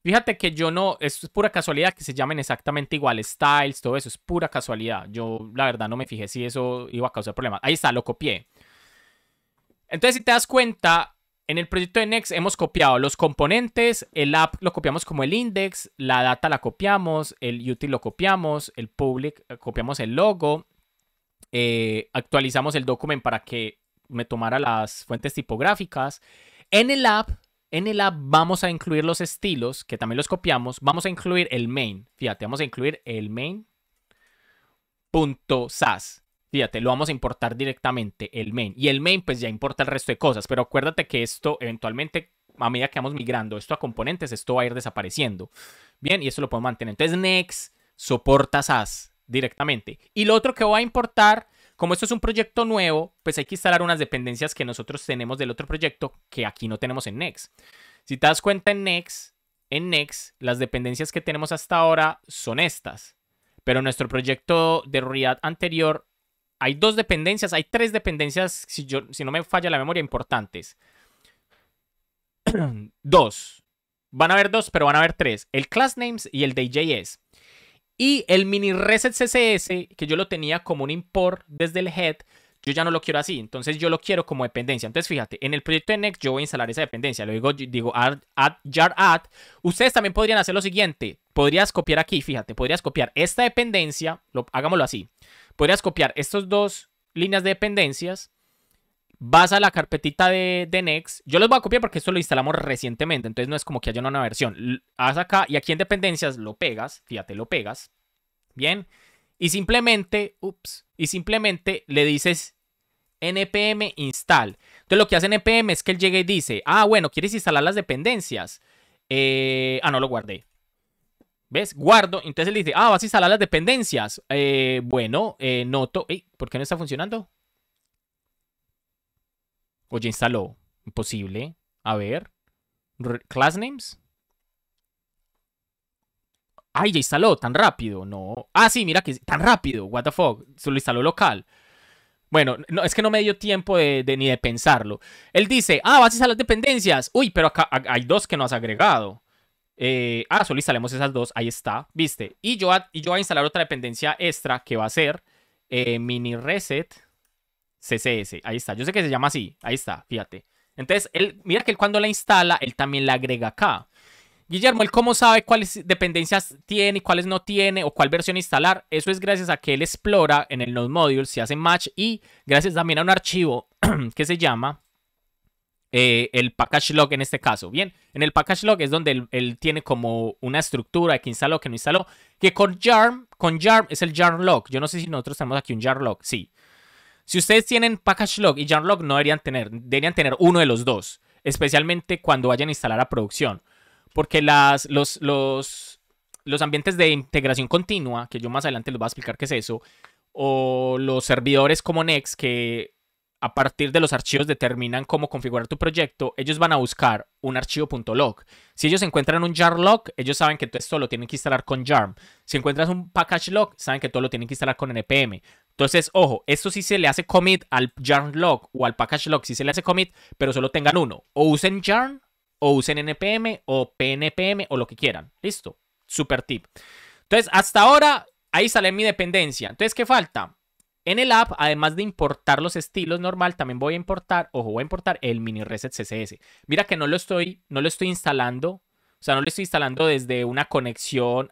[SPEAKER 1] Fíjate que yo no, es pura casualidad que se llamen exactamente igual, styles, todo eso, es pura casualidad. Yo la verdad no me fijé si eso iba a causar problemas. Ahí está, lo copié. Entonces si te das cuenta, en el proyecto de Next hemos copiado los componentes, el app lo copiamos como el index, la data la copiamos, el util lo copiamos, el public eh, copiamos el logo, eh, actualizamos el document para que me tomara las fuentes tipográficas. En el app, en el app vamos a incluir los estilos, que también los copiamos. Vamos a incluir el main. Fíjate, vamos a incluir el main.sas fíjate, lo vamos a importar directamente, el main. Y el main pues ya importa el resto de cosas, pero acuérdate que esto eventualmente, a medida que vamos migrando esto a componentes, esto va a ir desapareciendo. Bien, y esto lo podemos mantener. Entonces next soporta SAS directamente. Y lo otro que voy a importar, como esto es un proyecto nuevo, pues hay que instalar unas dependencias que nosotros tenemos del otro proyecto que aquí no tenemos en Next. Si te das cuenta en Next, en Next, las dependencias que tenemos hasta ahora son estas. Pero nuestro proyecto de realidad anterior hay dos dependencias, hay tres dependencias, si, no me falla la memoria, importantes. dos. Van a haber dos, pero van a haber tres. El class names y el DJS. Y el mini reset CSS, que yo lo tenía como un import desde el head, yo ya no lo quiero así. Entonces yo lo quiero como dependencia. Entonces fíjate, en el proyecto de Next yo voy a instalar esa dependencia. Lo digo, digo add, add, add. Ustedes también podrían hacer lo siguiente. Podrías copiar aquí, fíjate, podrías copiar esta dependencia. Lo, hagámoslo así podrías copiar estas dos líneas de dependencias, vas a la carpetita de, de, Next. Yo los voy a copiar porque esto lo instalamos recientemente, entonces no es como que haya una nueva versión. Haz acá y aquí en dependencias lo pegas, fíjate, lo pegas. Bien. Y simplemente, ups, y simplemente le dices npm install. Entonces lo que hace npm es que él llega y dice, ah, bueno, ¿quieres instalar las dependencias? Eh, ah, no lo guardé. ¿Ves? Guardo. Entonces él dice, ah, vas a instalar las dependencias. Eh, bueno, eh, noto. ¿Por qué no está funcionando? O ya instaló. Imposible. A ver. Class names. Ay, ya instaló. Tan rápido. No. Ah, sí, mira que tan rápido. What the fuck. Se lo instaló local. Bueno, no, es que no me dio tiempo de, ni de pensarlo. Él dice, ah, vas a instalar las dependencias. Uy, pero acá hay dos que no has agregado. Eh, ah, solo instalemos esas dos, ahí está, viste. Y yo, voy a instalar otra dependencia extra que va a ser eh, mini reset CSS. Ahí está, yo sé que se llama así, ahí está, fíjate. Entonces, él, mira que él cuando la instala, él también la agrega acá. Guillermo, ¿él cómo sabe cuáles dependencias tiene y cuáles no tiene o cuál versión instalar? Eso es gracias a que él explora en el Node Module, se hace match y gracias también a un archivo que se llama eh, el package log en este caso. Bien, en el package log es donde él, tiene como una estructura que instaló, que no instaló, que con JARM, con JARM es el Yarn log. Yo no sé si nosotros tenemos aquí un Yarn log, sí. Si ustedes tienen package log y Yarn log no deberían tener, deberían tener uno de los dos, especialmente cuando vayan a instalar a producción, porque las, los, los, los ambientes de integración continua, que yo más adelante les voy a explicar qué es eso, o los servidores como Next, que a partir de los archivos determinan cómo configurar tu proyecto, ellos van a buscar un archivo.log. Si ellos encuentran un jar log, ellos saben que esto lo tienen que instalar con jar. Si encuentras un package log, saben que todo lo tienen que instalar con npm. Entonces, ojo, esto sí se le hace commit al .jar log o al package log, si se le hace commit, pero solo tengan uno. O usen .jar, o usen npm, o pnpm, o lo que quieran. Listo, super tip. Entonces, hasta ahora, ahí sale mi dependencia. Entonces, ¿qué falta? En el app, además de importar los estilos normal, también voy a importar, ojo, voy a importar el mini reset CSS. Mira que no lo estoy, no lo estoy instalando, o sea, no lo estoy instalando desde una conexión.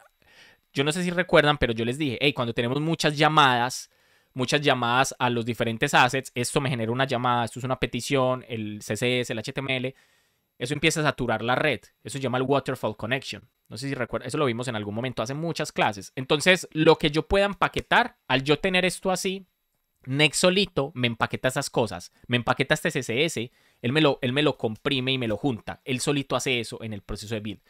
[SPEAKER 1] Yo no sé si recuerdan, pero yo les dije, hey, cuando tenemos muchas llamadas, muchas llamadas a los diferentes assets, esto me genera una llamada, esto es una petición, el CSS, el HTML eso empieza a saturar la red. Eso se llama el waterfall connection. No sé si recuerdan, eso lo vimos en algún momento, hace muchas clases. Entonces, lo que yo pueda empaquetar, al yo tener esto así, Next solito me empaqueta esas cosas, me empaqueta este CSS, él me, lo, él me lo comprime y me lo junta. Él solito hace eso en el proceso de build.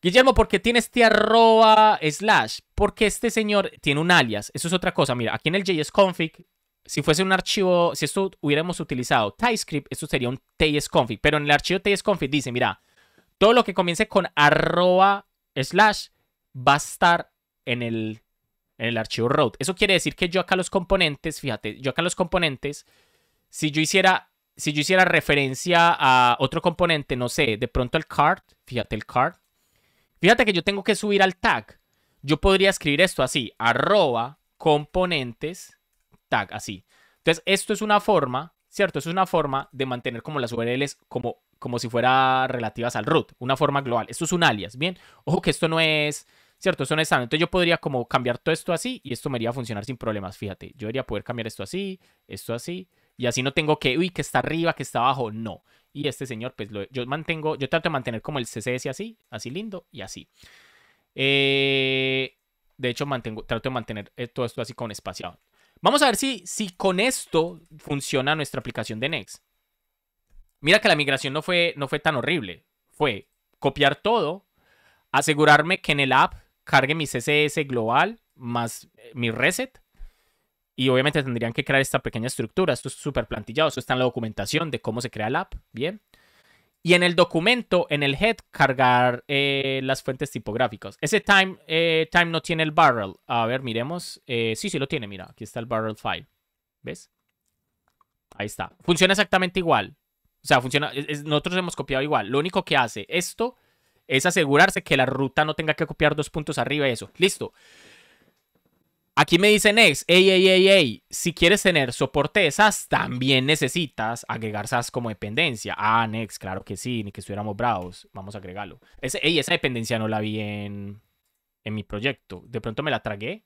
[SPEAKER 1] Guillermo, ¿por qué tiene este arroba slash? Porque este señor tiene un alias. Eso es otra cosa. Mira, aquí en el JSConfig si fuese un archivo, si esto hubiéramos utilizado TypeScript, esto sería un tsconfig. Pero en el archivo tsconfig dice, mira, todo lo que comience con arroba slash va a estar en el, en el archivo Road, Eso quiere decir que yo acá los componentes, fíjate, yo acá los componentes, si yo hiciera, si yo hiciera referencia a otro componente, no sé, de pronto el card, fíjate el card, fíjate que yo tengo que subir al tag. Yo podría escribir esto así, arroba componentes tag, así. Entonces, esto es una forma, ¿cierto? es una forma de mantener como las URLs como, como si fuera relativas al root, una forma global. Esto es un alias, ¿bien? Ojo que esto no es, ¿cierto? Esto no es sano. Entonces, yo podría como cambiar todo esto así y esto me iría a funcionar sin problemas, fíjate. Yo debería poder cambiar esto así, esto así, y así no tengo que, uy, que está arriba, que está abajo, no. Y este señor, pues lo, yo mantengo, yo trato de mantener como el CSS así, así lindo y así. Eh, de hecho, mantengo, trato de mantener eh, todo esto así con espaciado. Vamos a ver si, si con esto funciona nuestra aplicación de Next. Mira que la migración no fue, no fue tan horrible. Fue copiar todo, asegurarme que en el app cargue mi CSS global más eh, mi reset. Y obviamente tendrían que crear esta pequeña estructura. Esto es súper plantillado. Esto está en la documentación de cómo se crea el app. Bien. Y en el documento, en el head, cargar eh, las fuentes tipográficas. Ese time, eh, time no tiene el barrel. A ver, miremos. Eh, sí, sí lo tiene, mira. Aquí está el barrel file. ¿Ves? Ahí está. Funciona exactamente igual. O sea, funciona. nosotros hemos copiado igual. Lo único que hace esto es asegurarse que la ruta no tenga que copiar dos puntos arriba y eso. Listo. Aquí me dicen ex, ey, ey, ey, ey, si quieres tener soporte de SAS, también necesitas agregar SAS como dependencia. Ah, Nex, claro que sí, ni que estuviéramos bravos, vamos a agregarlo. ey, esa dependencia no la vi en, en mi proyecto, de pronto me la tragué.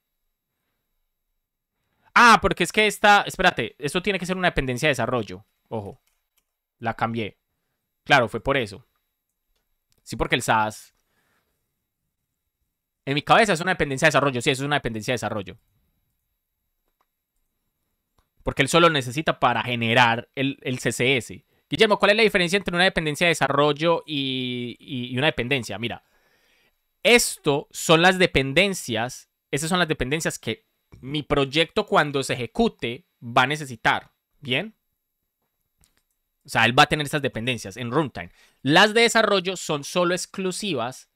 [SPEAKER 1] Ah, porque es que esta, espérate, esto tiene que ser una dependencia de desarrollo, ojo, la cambié. Claro, fue por eso. Sí, porque el SAS en mi cabeza es una dependencia de desarrollo, sí, eso es una dependencia de desarrollo. Porque él solo necesita para generar el, el CSS. Guillermo, ¿cuál es la diferencia entre una dependencia de desarrollo y, una dependencia? Mira, esto son las dependencias, esas son las dependencias que mi proyecto cuando se ejecute va a necesitar, ¿bien? O sea, él va a tener estas dependencias en runtime. Las de desarrollo son solo exclusivas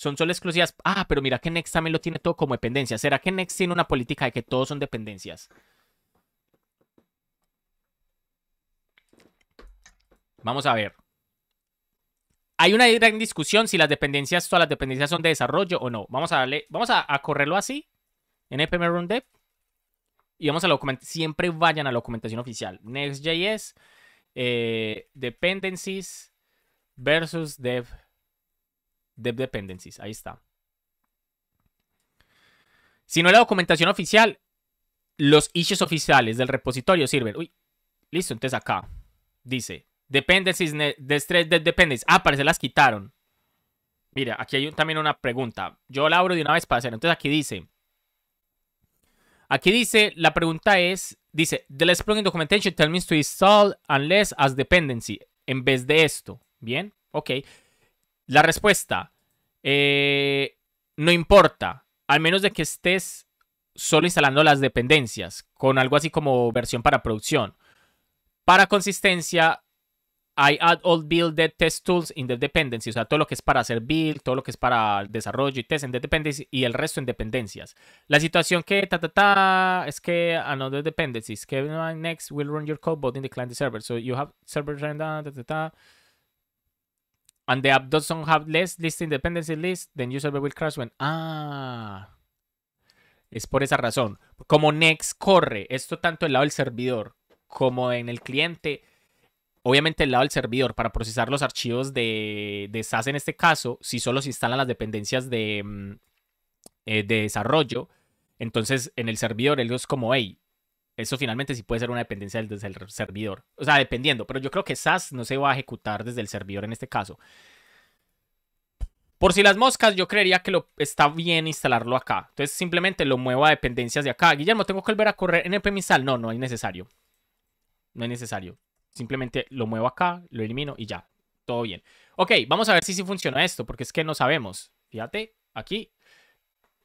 [SPEAKER 1] son solo exclusivas. Ah, pero mira que Next también lo tiene todo como dependencia. ¿Será que Next tiene una política de que todos son dependencias? Vamos a ver. Hay una gran discusión si las dependencias, todas las dependencias son de desarrollo o no. Vamos a darle, vamos a, correrlo así en npm run dev y vamos a la documentación. Siempre vayan a la documentación oficial. Next.js, eh, dependencies versus dev Dev Dependencies. Ahí está. Si no es la documentación oficial, los issues oficiales del repositorio sirven. Uy, listo, entonces acá dice dependencies de stress dependencies. Ah, parece las quitaron. Mira, aquí hay también una pregunta. Yo la abro de una vez para hacer. Entonces aquí dice. Aquí dice, la pregunta es, dice, the less plugin documentation tells me to install unless as dependency, en vez de esto. Bien, ok. La respuesta, eh, no importa, al menos de que estés solo instalando las dependencias, con algo así como versión para producción. Para consistencia, I add all build test tools in the dependencies. o sea, todo lo que es para hacer build, todo lo que es para desarrollo y test en the dependencies y el resto en dependencias. La situación que ta ta ta es que another dependencies, que next will run your code both in the client server, so you have server ta ta ta and the app doesn't have less list independency list, then user will crash when. Ah. Es por esa razón. Como Next corre esto tanto del lado del servidor como en el cliente, obviamente el lado del servidor para procesar los archivos de, de SAS en este caso, si solo se instalan las dependencias de, mm, eh, de desarrollo, entonces en el servidor ellos como, hey, eso finalmente sí puede ser una dependencia desde el servidor. O sea, dependiendo. Pero yo creo que SAS no se va a ejecutar desde el servidor en este caso. Por si las moscas, yo creería que lo, está bien instalarlo acá. Entonces simplemente lo muevo a dependencias de acá. Guillermo, ¿tengo que volver a correr npm install? No, no es necesario. No es necesario. Simplemente lo muevo acá, lo elimino y ya. Todo bien. Ok, vamos a ver si sí funciona esto, porque es que no sabemos. Fíjate, aquí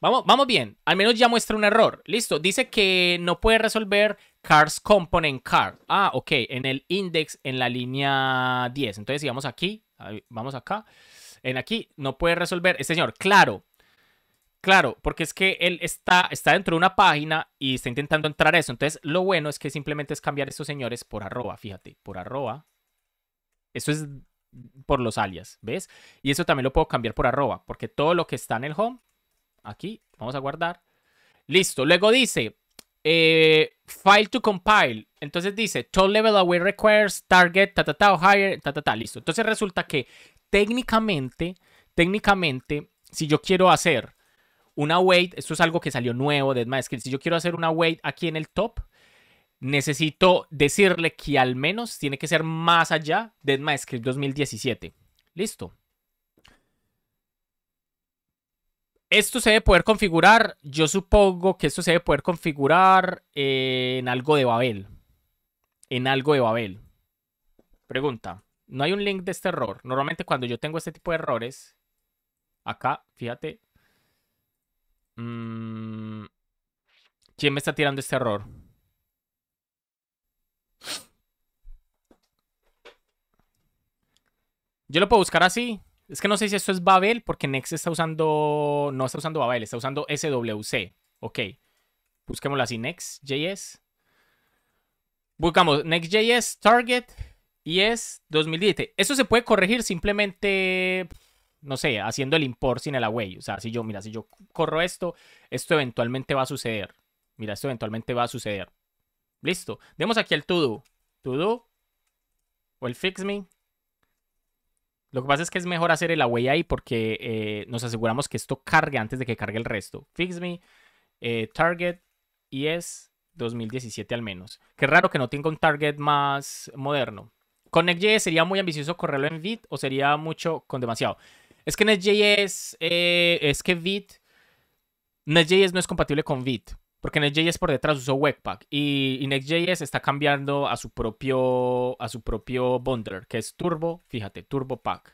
[SPEAKER 1] Vamos, vamos bien. Al menos ya muestra un error. Listo. Dice que no puede resolver cars component card. Ah, ok. En el index, en la línea 10. Entonces, si vamos aquí, vamos acá. En aquí, no puede resolver. Este señor, claro. Claro, porque es que él está, está dentro de una página y está intentando entrar a eso. Entonces, lo bueno es que simplemente es cambiar estos señores por arroba, fíjate, por arroba. Eso es por los alias, ¿ves? Y eso también lo puedo cambiar por arroba, porque todo lo que está en el home Aquí, vamos a guardar. Listo, luego dice, eh, file to compile. Entonces dice, total level away requires target, ta, ta, higher, ta, ta, ta, listo. Entonces resulta que técnicamente, técnicamente, si yo quiero hacer una weight, esto es algo que salió nuevo de Script, si yo quiero hacer una wait aquí en el top, necesito decirle que al menos tiene que ser más allá de Script 2017. Listo. Esto se debe poder configurar, yo supongo que esto se debe poder configurar eh, en algo de Babel. En algo de Babel. Pregunta, no hay un link de este error. Normalmente cuando yo tengo este tipo de errores, acá, fíjate. Mm, ¿Quién me está tirando este error? Yo lo puedo buscar así. Es que no sé si esto es Babel, porque Next está usando. No está usando Babel, está usando SWC. Ok. Busquémoslo así: Next.js. Buscamos Next.js, Target, es 2017. Eso se puede corregir simplemente, no sé, haciendo el import sin el away. O sea, si yo, mira, si yo corro esto, esto eventualmente va a suceder. Mira, esto eventualmente va a suceder. Listo. Demos aquí el todo Todo O el fix me. Lo que pasa es que es mejor hacer el away ahí porque eh, nos aseguramos que esto cargue antes de que cargue el resto. Fix me, eh, Target y es 2017 al menos. Qué raro que no tenga un Target más moderno. Con Next.js sería muy ambicioso correrlo en Vit o sería mucho con demasiado. Es que NetJS eh, es que Vit, Next.js no es compatible con Vit porque Next.js por detrás usó Webpack y, Next.js está cambiando a su propio a su propio bundler que es Turbo, fíjate, Turbo Pack.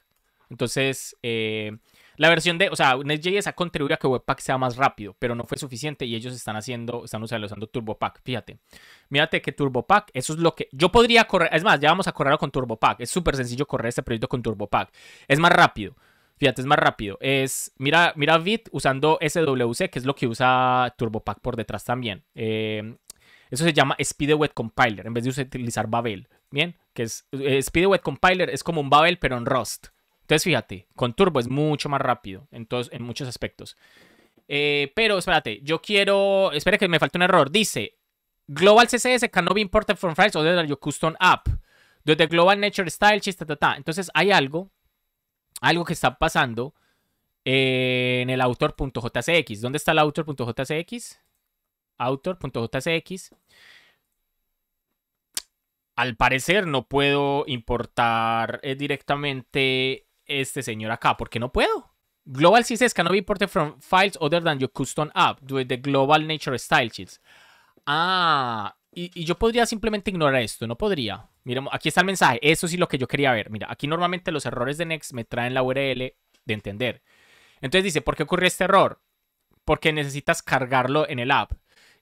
[SPEAKER 1] Entonces, eh, la versión de, o sea, Next.js ha contribuido a que Webpack sea más rápido, pero no fue suficiente y ellos están haciendo, están usando, usando TurboPack, fíjate. Mírate que TurboPack, eso es lo que yo podría correr, es más, ya vamos a correrlo con TurboPack, es súper sencillo correr este proyecto con TurboPack, es más rápido. Fíjate, es más rápido. Es, mira, mira Vit usando SWC, que es lo que usa TurboPack por detrás también. Em, eso se llama SpeedWet Compiler, en vez de utilizar Babel. Bien, que es eh, Compiler es como un Babel, pero en Rust. Entonces, fíjate, con Turbo es mucho más rápido en, en muchos aspectos. Eh, pero espérate, yo quiero. Espera que me falta un error. Dice: Global CSS cannot be imported from files or than custom app. Desde Global Nature Style, chiste, ta. Entonces hay algo algo que está pasando eh, en el autor.jcx. ¿Dónde está el autor.jcx? Autor.jcx. Al parecer no puedo importar eh, directamente este señor acá, porque no puedo. Global CSS cannot be imported from files other than your custom app it the global nature style sheets. Ah, y, yo podría simplemente ignorar esto, no podría. Mira, aquí está el mensaje. Eso sí lo que yo quería ver. Mira, aquí normalmente los errores de Next me traen la URL de entender. Entonces dice, ¿por qué ocurre este error? Porque necesitas cargarlo en el app.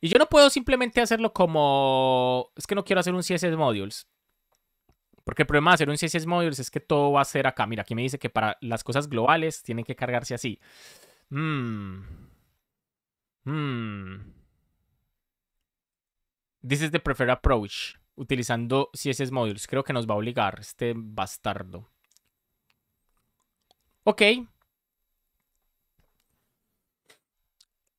[SPEAKER 1] Y yo no puedo simplemente hacerlo como... Es que no quiero hacer un CSS Modules. Porque el problema de hacer un CSS Modules es que todo va a ser acá. Mira, aquí me dice que para las cosas globales tienen que cargarse así. Mmm. Mmm. This is the preferred approach. Utilizando CSS Modules. Creo que nos va a obligar este bastardo. Ok.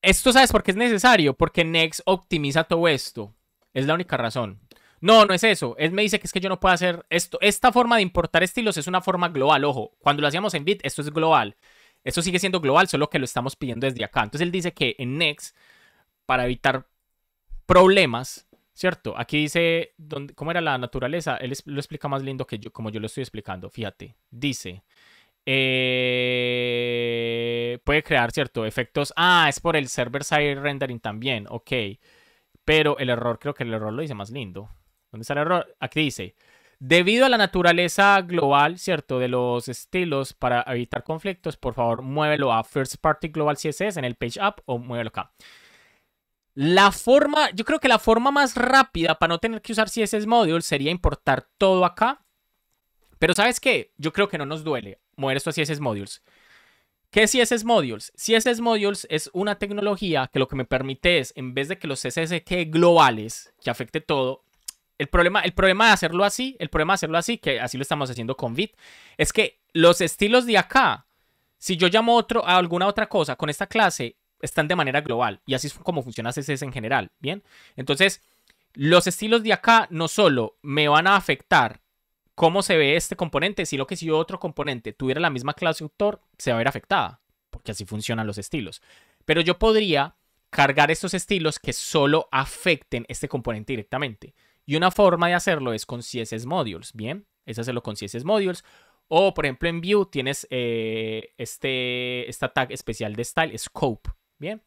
[SPEAKER 1] Esto, ¿sabes por qué es necesario? Porque Next optimiza todo esto. Es la única razón. No, no es eso. Él me dice que es que yo no puedo hacer esto. Esta forma de importar estilos es una forma global. Ojo, cuando lo hacíamos en Bit, esto es global. Esto sigue siendo global, solo que lo estamos pidiendo desde acá. Entonces él dice que en Next, para evitar problemas, ¿Cierto? Aquí dice dónde, cómo era la naturaleza. Él lo explica más lindo que yo, como yo lo estoy explicando. Fíjate. Dice. Eh, puede crear, ¿cierto? Efectos. Ah, es por el server-side rendering también. Ok. Pero el error, creo que el error lo dice más lindo. ¿Dónde está el error? Aquí dice. Debido a la naturaleza global, ¿cierto? De los estilos para evitar conflictos, por favor, muévelo a First Party Global CSS en el Page up o muévelo acá. La forma, yo creo que la forma más rápida para no tener que usar CSS Modules sería importar todo acá. Pero ¿sabes qué? Yo creo que no nos duele mover esto a CSS Modules. ¿Qué es CSS Modules? CSS Modules es una tecnología que lo que me permite es, en vez de que los CSS queden globales, que afecte todo, el problema, el problema de hacerlo así, el problema de hacerlo así, que así lo estamos haciendo con Vit, es que los estilos de acá, si yo llamo otro, a alguna otra cosa con esta clase, están de manera global y así es como funciona CSS en general, ¿bien? Entonces, los estilos de acá no solo me van a afectar cómo se ve este componente, sino que si otro componente tuviera la misma clase autor, se va a ver afectada, porque así funcionan los estilos. Pero yo podría cargar estos estilos que solo afecten este componente directamente. Y una forma de hacerlo es con CSS Modules, ¿bien? Es hacerlo con CSS Modules. O, por ejemplo, en Vue tienes eh, este, esta tag especial de Style, Scope. Bien.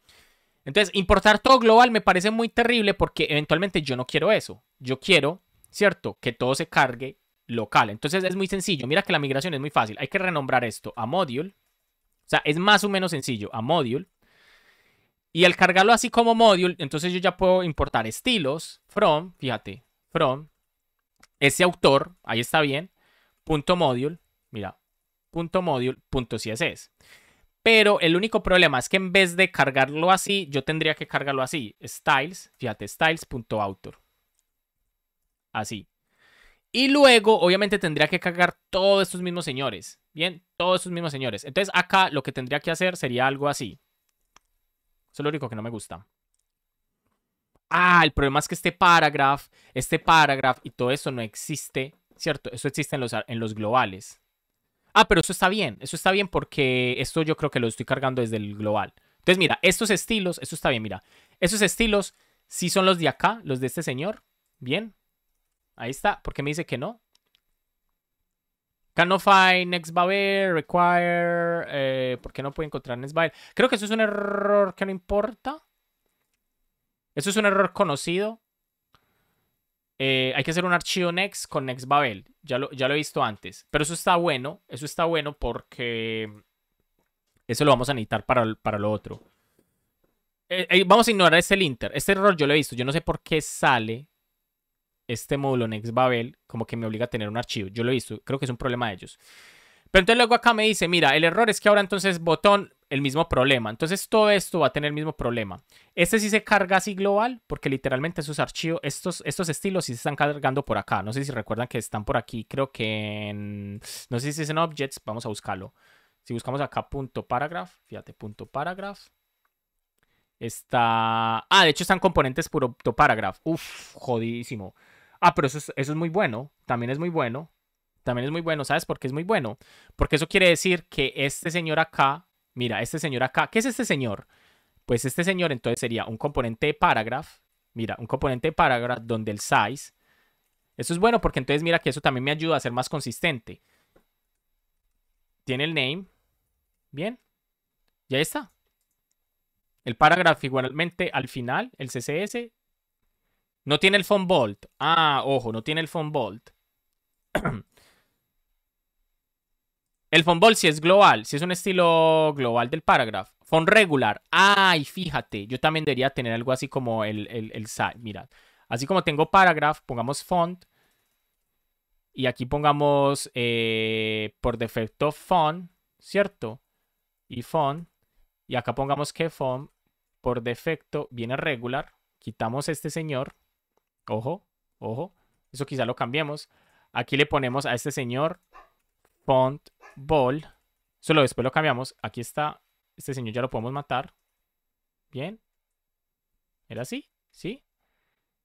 [SPEAKER 1] Entonces, importar todo global me parece muy terrible porque eventualmente yo no quiero eso. Yo quiero, ¿cierto? Que todo se cargue local. Entonces es muy sencillo. Mira que la migración es muy fácil. Hay que renombrar esto a module. O sea, es más o menos sencillo a module. Y al cargarlo así como module, entonces yo ya puedo importar estilos from, fíjate, from ese autor, ahí está bien, punto module, mira, punto module, punto CSS. Pero el único problema es que en vez de cargarlo así, yo tendría que cargarlo así. Styles, fíjate, styles.author. Así. Y luego, obviamente, tendría que cargar todos estos mismos señores. Bien, todos estos mismos señores. Entonces, acá lo que tendría que hacer sería algo así. Eso es lo único que no me gusta. Ah, el problema es que este paragraph, este paragraph y todo eso no existe, ¿cierto? Eso existe en los, en los globales. Ah, pero eso está bien, eso está bien porque esto yo creo que lo estoy cargando desde el global. Entonces, mira, estos estilos, eso está bien, mira. Esos estilos sí son los de acá, los de este señor. Bien. Ahí está. ¿Por qué me dice que no? next babel Require. Eh, ¿Por qué no puedo encontrar Creo que eso es un error que no importa. Eso es un error conocido. Eh, hay que hacer un archivo Next con Next Babel. Ya lo, ya lo he visto antes. Pero eso está bueno. Eso está bueno porque eso lo vamos a necesitar para, lo otro. Eh, eh, vamos a ignorar este linter. Este error yo lo he visto. Yo no sé por qué sale este módulo Next Babel como que me obliga a tener un archivo. Yo lo he visto. Creo que es un problema de ellos. Pero entonces luego acá me dice, mira, el error es que ahora entonces botón el mismo problema. Entonces todo esto va a tener el mismo problema. Este sí se carga así global porque literalmente sus archivos, estos, estos estilos sí se están cargando por acá. No sé si recuerdan que están por aquí, creo que en... No sé si es en Objects, vamos a buscarlo. Si buscamos acá punto paragraph, fíjate, punto paragraph. Está... Ah, de hecho están componentes por paragraph. Uf, jodidísimo. Ah, pero eso es, eso es muy bueno. También es muy bueno. También es muy bueno. ¿Sabes por qué es muy bueno? Porque eso quiere decir que este señor acá mira, este señor acá, ¿qué es este señor? Pues este señor entonces sería un componente de paragraph, mira, un componente de paragraph donde el size, Eso es bueno porque entonces mira que eso también me ayuda a ser más consistente. Tiene el name, bien, ya está. El paragraph igualmente al final, el CSS, no tiene el font bold, ah, ojo, no tiene el font bold. El font-ball, si es global, si es un estilo global del paragraph. Font regular. Ay, fíjate, yo también debería tener algo así como el, el, el site. Mirad, así como tengo paragraph, pongamos font. Y aquí pongamos eh, por defecto font, ¿cierto? Y font. Y acá pongamos que font por defecto viene regular. Quitamos este señor. Ojo, ojo. Eso quizá lo cambiemos. Aquí le ponemos a este señor font Ball. Solo después lo cambiamos. Aquí está. Este señor ya lo podemos matar. Bien. ¿Era así? ¿Sí?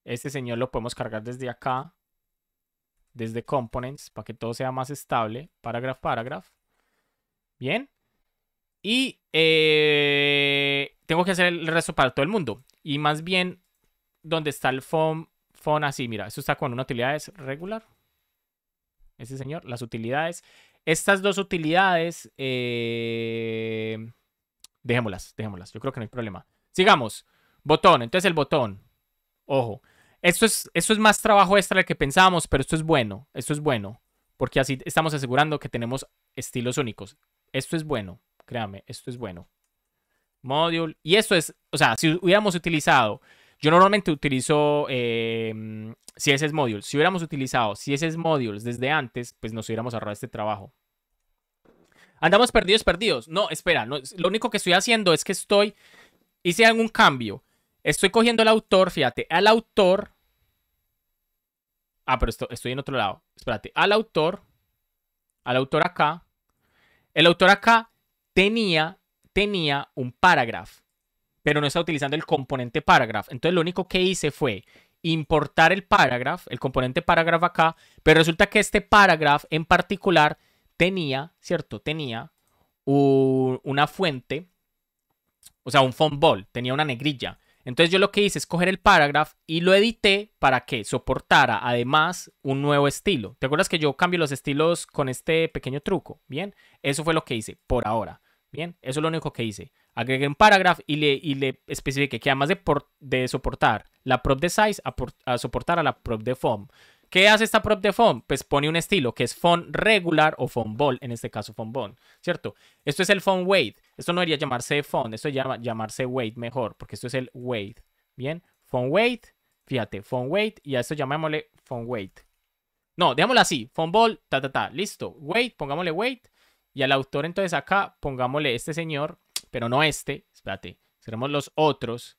[SPEAKER 1] Este señor lo podemos cargar desde acá. Desde components. Para que todo sea más estable. Paragraph, paragraph. Bien. Y eh, tengo que hacer el resto para todo el mundo. Y más bien, donde está el phone, así, ah, mira, eso está con una utilidad regular. ese señor, las utilidades. Estas dos utilidades, eh, dejémoslas, dejémoslas. Yo creo que no hay problema. Sigamos. Botón, entonces el botón. Ojo. Esto es, esto es más trabajo extra del que pensábamos, pero esto es bueno. Esto es bueno. Porque así estamos asegurando que tenemos estilos únicos. Esto es bueno. Créame, esto es bueno. Module. Y esto es, o sea, si hubiéramos utilizado yo normalmente utilizo eh, CSS Modules. Si hubiéramos utilizado CSS Modules desde antes, pues nos hubiéramos ahorrado este trabajo. Andamos perdidos, perdidos. No, espera, lo único que estoy haciendo es que estoy, hice algún cambio. Estoy cogiendo el autor, fíjate, al autor. Ah, pero estoy en otro lado. Espérate, al autor, al autor acá. El autor acá tenía, tenía un paragraph pero no estaba utilizando el componente paragraph. Entonces lo único que hice fue importar el paragraph, el componente paragraph acá, pero resulta que este paragraph en particular tenía, ¿cierto? Tenía una fuente, o sea, un font ball, tenía una negrilla. Entonces yo lo que hice es coger el paragraph y lo edité para que soportara además un nuevo estilo. ¿Te acuerdas que yo cambio los estilos con este pequeño truco? Bien, eso fue lo que hice por ahora. Bien, eso es lo único que hice un paragraph y le, y le especifique que además de, de soportar la prop de size, a, soportar a la prop de foam. ¿Qué hace esta prop de font? Pues pone un estilo que es font regular o font ball, en este caso font ball, ¿cierto? Esto es el font weight. Esto no debería llamarse font, esto llama, llamarse weight mejor, porque esto es el weight. Bien, font weight, fíjate, font weight, y a esto llamémosle font weight. No, démoslo así, font ball, ta, ta, ta, listo. Weight, pongámosle weight, y al autor entonces acá pongámosle este señor, pero no este. Espérate, cerremos los otros.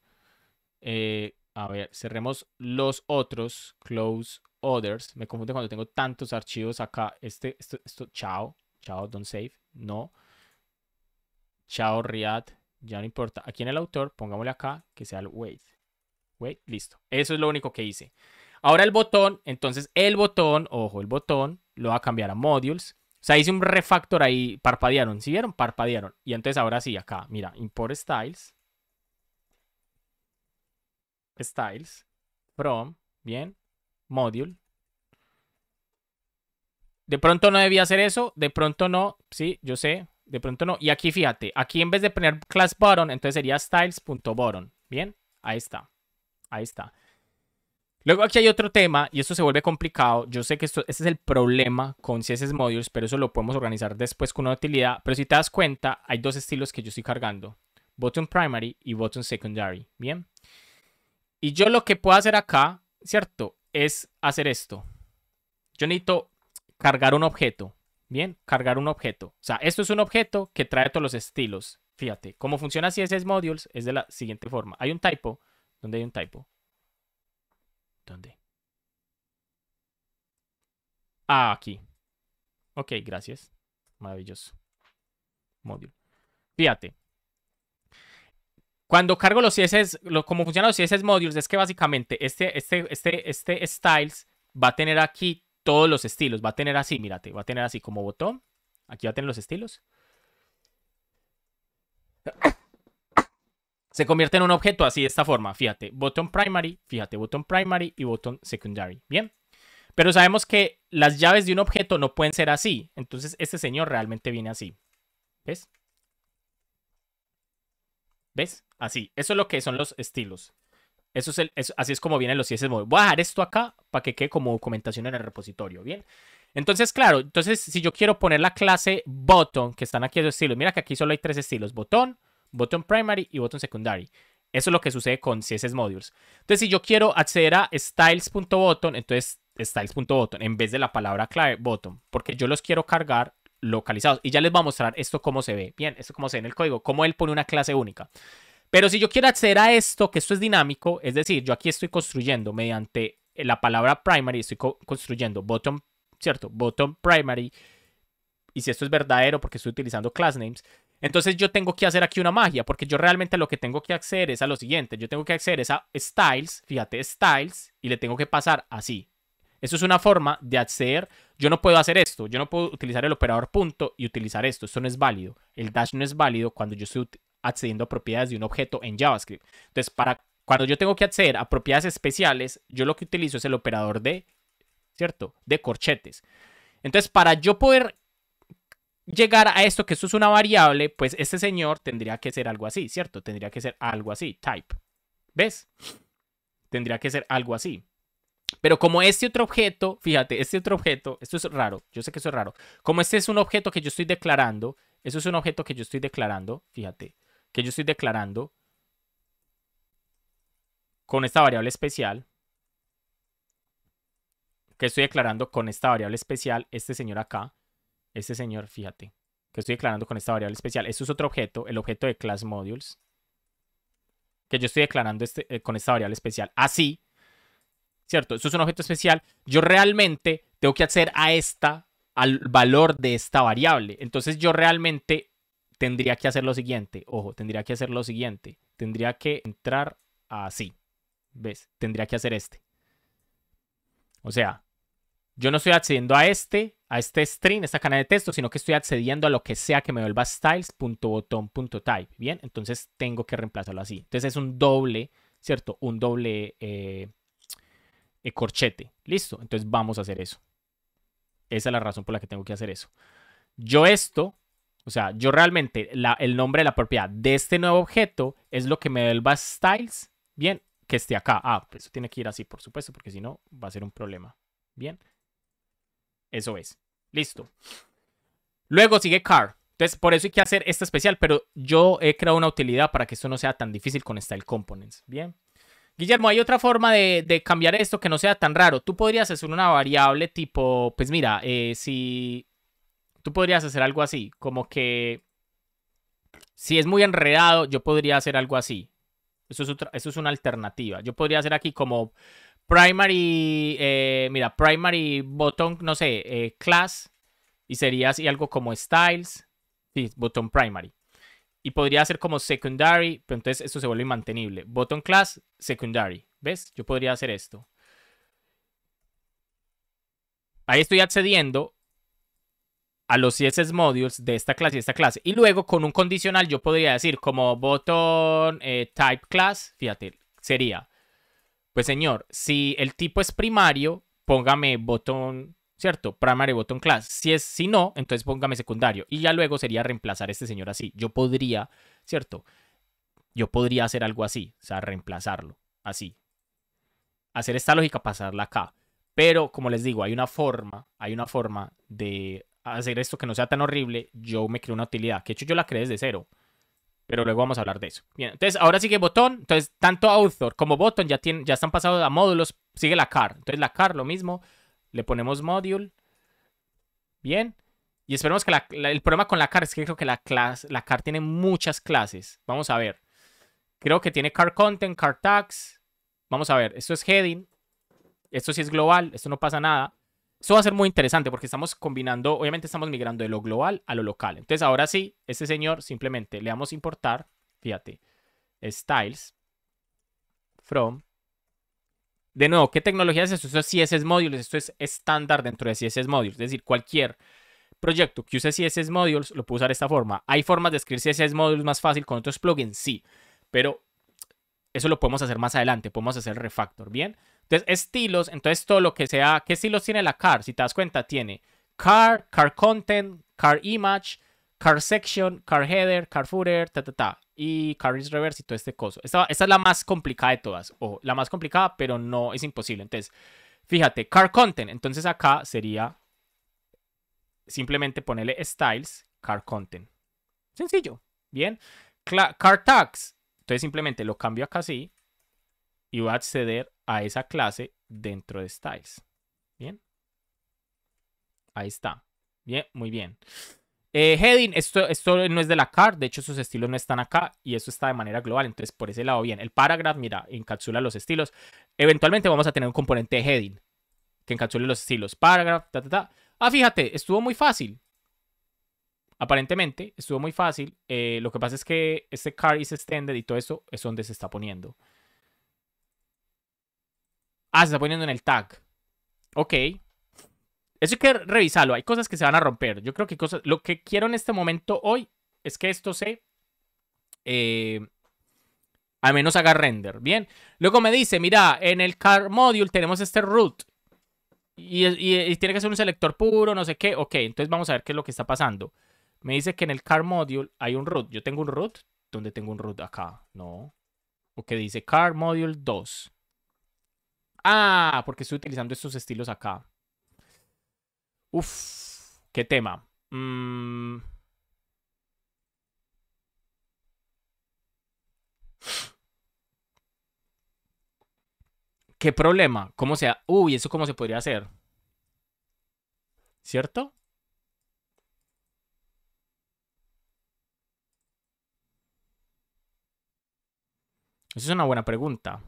[SPEAKER 1] Eh, a ver, cerremos los otros. Close others. Me confunde cuando tengo tantos archivos acá. Este, esto, chao. Chao, don't save. No. Chao, Riad. Ya no importa. Aquí en el autor, pongámosle acá que sea el wait. Wait, listo. Eso es lo único que hice. Ahora el botón, entonces el botón, ojo, el botón, lo va a cambiar a modules. O sea, hice un refactor ahí, parpadearon, ¿sí vieron? Parpadearon. Y entonces ahora sí, acá, mira, import styles. Styles. From, bien, module. De pronto no debía hacer eso, de pronto no, sí, yo sé, de pronto no. Y aquí fíjate, aquí en vez de poner class button, entonces sería styles.button, bien, ahí está, ahí está. Luego aquí hay otro tema, y esto se vuelve complicado. Yo sé que esto, este es el problema con CSS Modules, pero eso lo podemos organizar después con una utilidad. Pero si te das cuenta, hay dos estilos que yo estoy cargando. Button Primary y Button Secondary. Bien. Y yo lo que puedo hacer acá, ¿cierto? Es hacer esto. Yo necesito cargar un objeto. Bien, cargar un objeto. O sea, esto es un objeto que trae todos los estilos. Fíjate, cómo funciona CSS Modules es de la siguiente forma. Hay un typo, donde hay un typo. Ah, aquí. Ok, gracias. Maravilloso. Módulo. Fíjate. Cuando cargo los CSS, lo, como funcionan los CSS modules, es que básicamente este, este, este, este styles va a tener aquí todos los estilos. Va a tener así, mírate, va a tener así como botón. Aquí va a tener los estilos se convierte en un objeto así de esta forma. Fíjate, button primary, fíjate, button primary y button secondary. Bien. Pero sabemos que las llaves de un objeto no pueden ser así. Entonces este señor realmente viene así. ¿Ves? ¿Ves? Así. Eso es lo que son los estilos. Eso es el, así es como vienen los CSS Voy a dejar esto acá para que quede como documentación en el repositorio. Bien. Entonces, claro, entonces si yo quiero poner la clase button, que están aquí los estilos, mira que aquí solo hay tres estilos: botón, Button primary y botón secondary. Eso es lo que sucede con CSS Modules. Entonces, si yo quiero acceder a styles.button, entonces styles.button en vez de la palabra clave button, porque yo los quiero cargar localizados. Y ya les voy a mostrar esto cómo se ve. Bien, esto cómo se ve en el código, cómo él pone una clase única. Pero si yo quiero acceder a esto, que esto es dinámico, es decir, yo aquí estoy construyendo mediante la palabra primary, estoy construyendo button, ¿cierto? Button primary. Y si esto es verdadero porque estoy utilizando class names, entonces yo tengo que hacer aquí una magia, porque yo realmente lo que tengo que hacer es a lo siguiente. Yo tengo que hacer esa a styles, fíjate, styles, y le tengo que pasar así. Eso es una forma de acceder. Yo no puedo hacer esto. Yo no puedo utilizar el operador punto y utilizar esto. Esto no es válido. El dash no es válido cuando yo estoy accediendo a propiedades de un objeto en JavaScript. Entonces, para cuando yo tengo que acceder a propiedades especiales, yo lo que utilizo es el operador de, ¿cierto? De corchetes. Entonces, para yo poder llegar a esto, que esto es una variable, pues este señor tendría que ser algo así, ¿cierto? Tendría que ser algo así, type. ¿Ves? Tendría que ser algo así. Pero como este otro objeto, fíjate, este otro objeto, esto es raro, yo sé que eso es raro. Como este es un objeto que yo estoy declarando, eso es un objeto que yo estoy declarando, fíjate, que yo estoy declarando con esta variable especial, que estoy declarando con esta variable especial, este señor acá, este señor, fíjate, que estoy declarando con esta variable especial. Esto es otro objeto, el objeto de class modules, que yo estoy declarando este, eh, con esta variable especial. Así, ah, ¿cierto? Esto es un objeto especial. Yo realmente tengo que hacer a esta, al valor de esta variable. Entonces yo realmente tendría que hacer lo siguiente. Ojo, tendría que hacer lo siguiente. Tendría que entrar así. ¿Ves? Tendría que hacer este. O sea, yo no estoy accediendo a este, a este string, esta cadena de texto, sino que estoy accediendo a lo que sea que me vuelva styles.botón.type. Bien, entonces tengo que reemplazarlo así. Entonces es un doble, ¿cierto? Un doble eh, eh, corchete. Listo, entonces vamos a hacer eso. Esa es la razón por la que tengo que hacer eso. Yo esto, o sea, yo realmente el nombre de la propiedad de este nuevo objeto es lo que me vuelva styles, bien, que esté acá. Ah, pues eso tiene que ir así, por supuesto, porque si no va a ser un problema. Bien. Eso es. Listo. Luego sigue car. Entonces, por eso hay que hacer esta especial, pero yo he creado una utilidad para que esto no sea tan difícil con style components. Bien. Guillermo, hay otra forma de, cambiar esto que no sea tan raro. Tú podrías hacer una variable tipo, pues mira, eh, si tú podrías hacer algo así, como que si es muy enredado, yo podría hacer algo así. Eso es, eso es una alternativa. Yo podría hacer aquí como primary, eh, mira, primary button, no sé, eh, class, y sería así algo como styles, sí, botón primary. Y podría ser como secondary, pero entonces esto se vuelve inmantenible. Button class, secondary. ¿Ves? Yo podría hacer esto. Ahí estoy accediendo a los CSS modules de esta clase y esta clase. Y luego con un condicional yo podría decir como button eh, type class, fíjate, sería pues señor, si el tipo es primario, póngame botón, ¿cierto? Primary botón class. Si es, si no, entonces póngame secundario. Y ya luego sería reemplazar este señor así. Yo podría, ¿cierto? Yo podría hacer algo así, o sea, reemplazarlo así. Hacer esta lógica, pasarla acá. Pero como les digo, hay una forma, hay una forma de hacer esto que no sea tan horrible. Yo me creo una utilidad. Que de hecho yo la creé desde cero pero luego vamos a hablar de eso. Bien, entonces ahora sigue Botón, entonces tanto Author como Botón ya, ya están pasados a módulos, sigue la car, entonces la car lo mismo, le ponemos module, bien, y esperemos que la, el problema con la car es que creo que la, la car tiene muchas clases, vamos a ver, creo que tiene car content, car tags, vamos a ver, esto es heading, esto sí es global, esto no pasa nada, eso va a ser muy interesante porque estamos combinando, obviamente estamos migrando de lo global a lo local. Entonces ahora sí, este señor simplemente le damos importar, fíjate, styles from. De nuevo, ¿qué tecnología es esto? Esto es CSS Modules, esto es estándar dentro de CSS Modules. Es decir, cualquier proyecto que use CSS Modules lo puede usar de esta forma. ¿Hay formas de escribir CSS Modules más fácil con otros plugins? Sí, pero eso lo podemos hacer más adelante, podemos hacer refactor, ¿bien? bien entonces, estilos, entonces todo lo que sea, ¿qué estilos tiene la car? Si te das cuenta, tiene car, car content, car image, car section, car header, car footer, ta, ta, ta, y car is reverse y todo este coso. Esta, es la más complicada de todas, o la más complicada, pero no es imposible. Entonces, fíjate, car content, entonces acá sería simplemente ponerle styles, car content. Sencillo, bien. car tags, entonces simplemente lo cambio acá así y voy a acceder a esa clase dentro de styles. Bien. Ahí está. Bien, muy bien. Eh, heading, esto, esto no es de la card, de hecho sus estilos no están acá y eso está de manera global, entonces por ese lado bien. El paragraph, mira, encapsula los estilos. Eventualmente vamos a tener un componente heading que encapsule los estilos. Paragraph, ta, ta, ta. Ah, fíjate, estuvo muy fácil. Aparentemente, estuvo muy fácil. Eh, lo que pasa es que este card is extended y todo eso es donde se está poniendo. Ah, se está poniendo en el tag. Ok. Eso hay que revisarlo. Hay cosas que se van a romper. Yo creo que cosas. Lo que quiero en este momento hoy es que esto se. Eh, al menos haga render. Bien. Luego me dice: Mira, en el car module tenemos este root. Y, tiene que ser un selector puro, no sé qué. Ok, entonces vamos a ver qué es lo que está pasando. Me dice que en el car module hay un root. Yo tengo un root. ¿Dónde tengo un root? Acá. No. O que dice car module 2. Ah, porque estoy utilizando estos estilos acá. Uf, qué tema. Mm. ¿Qué problema? ¿Cómo sea? Uy, ¿eso cómo se podría hacer? ¿Cierto? Esa es una buena pregunta.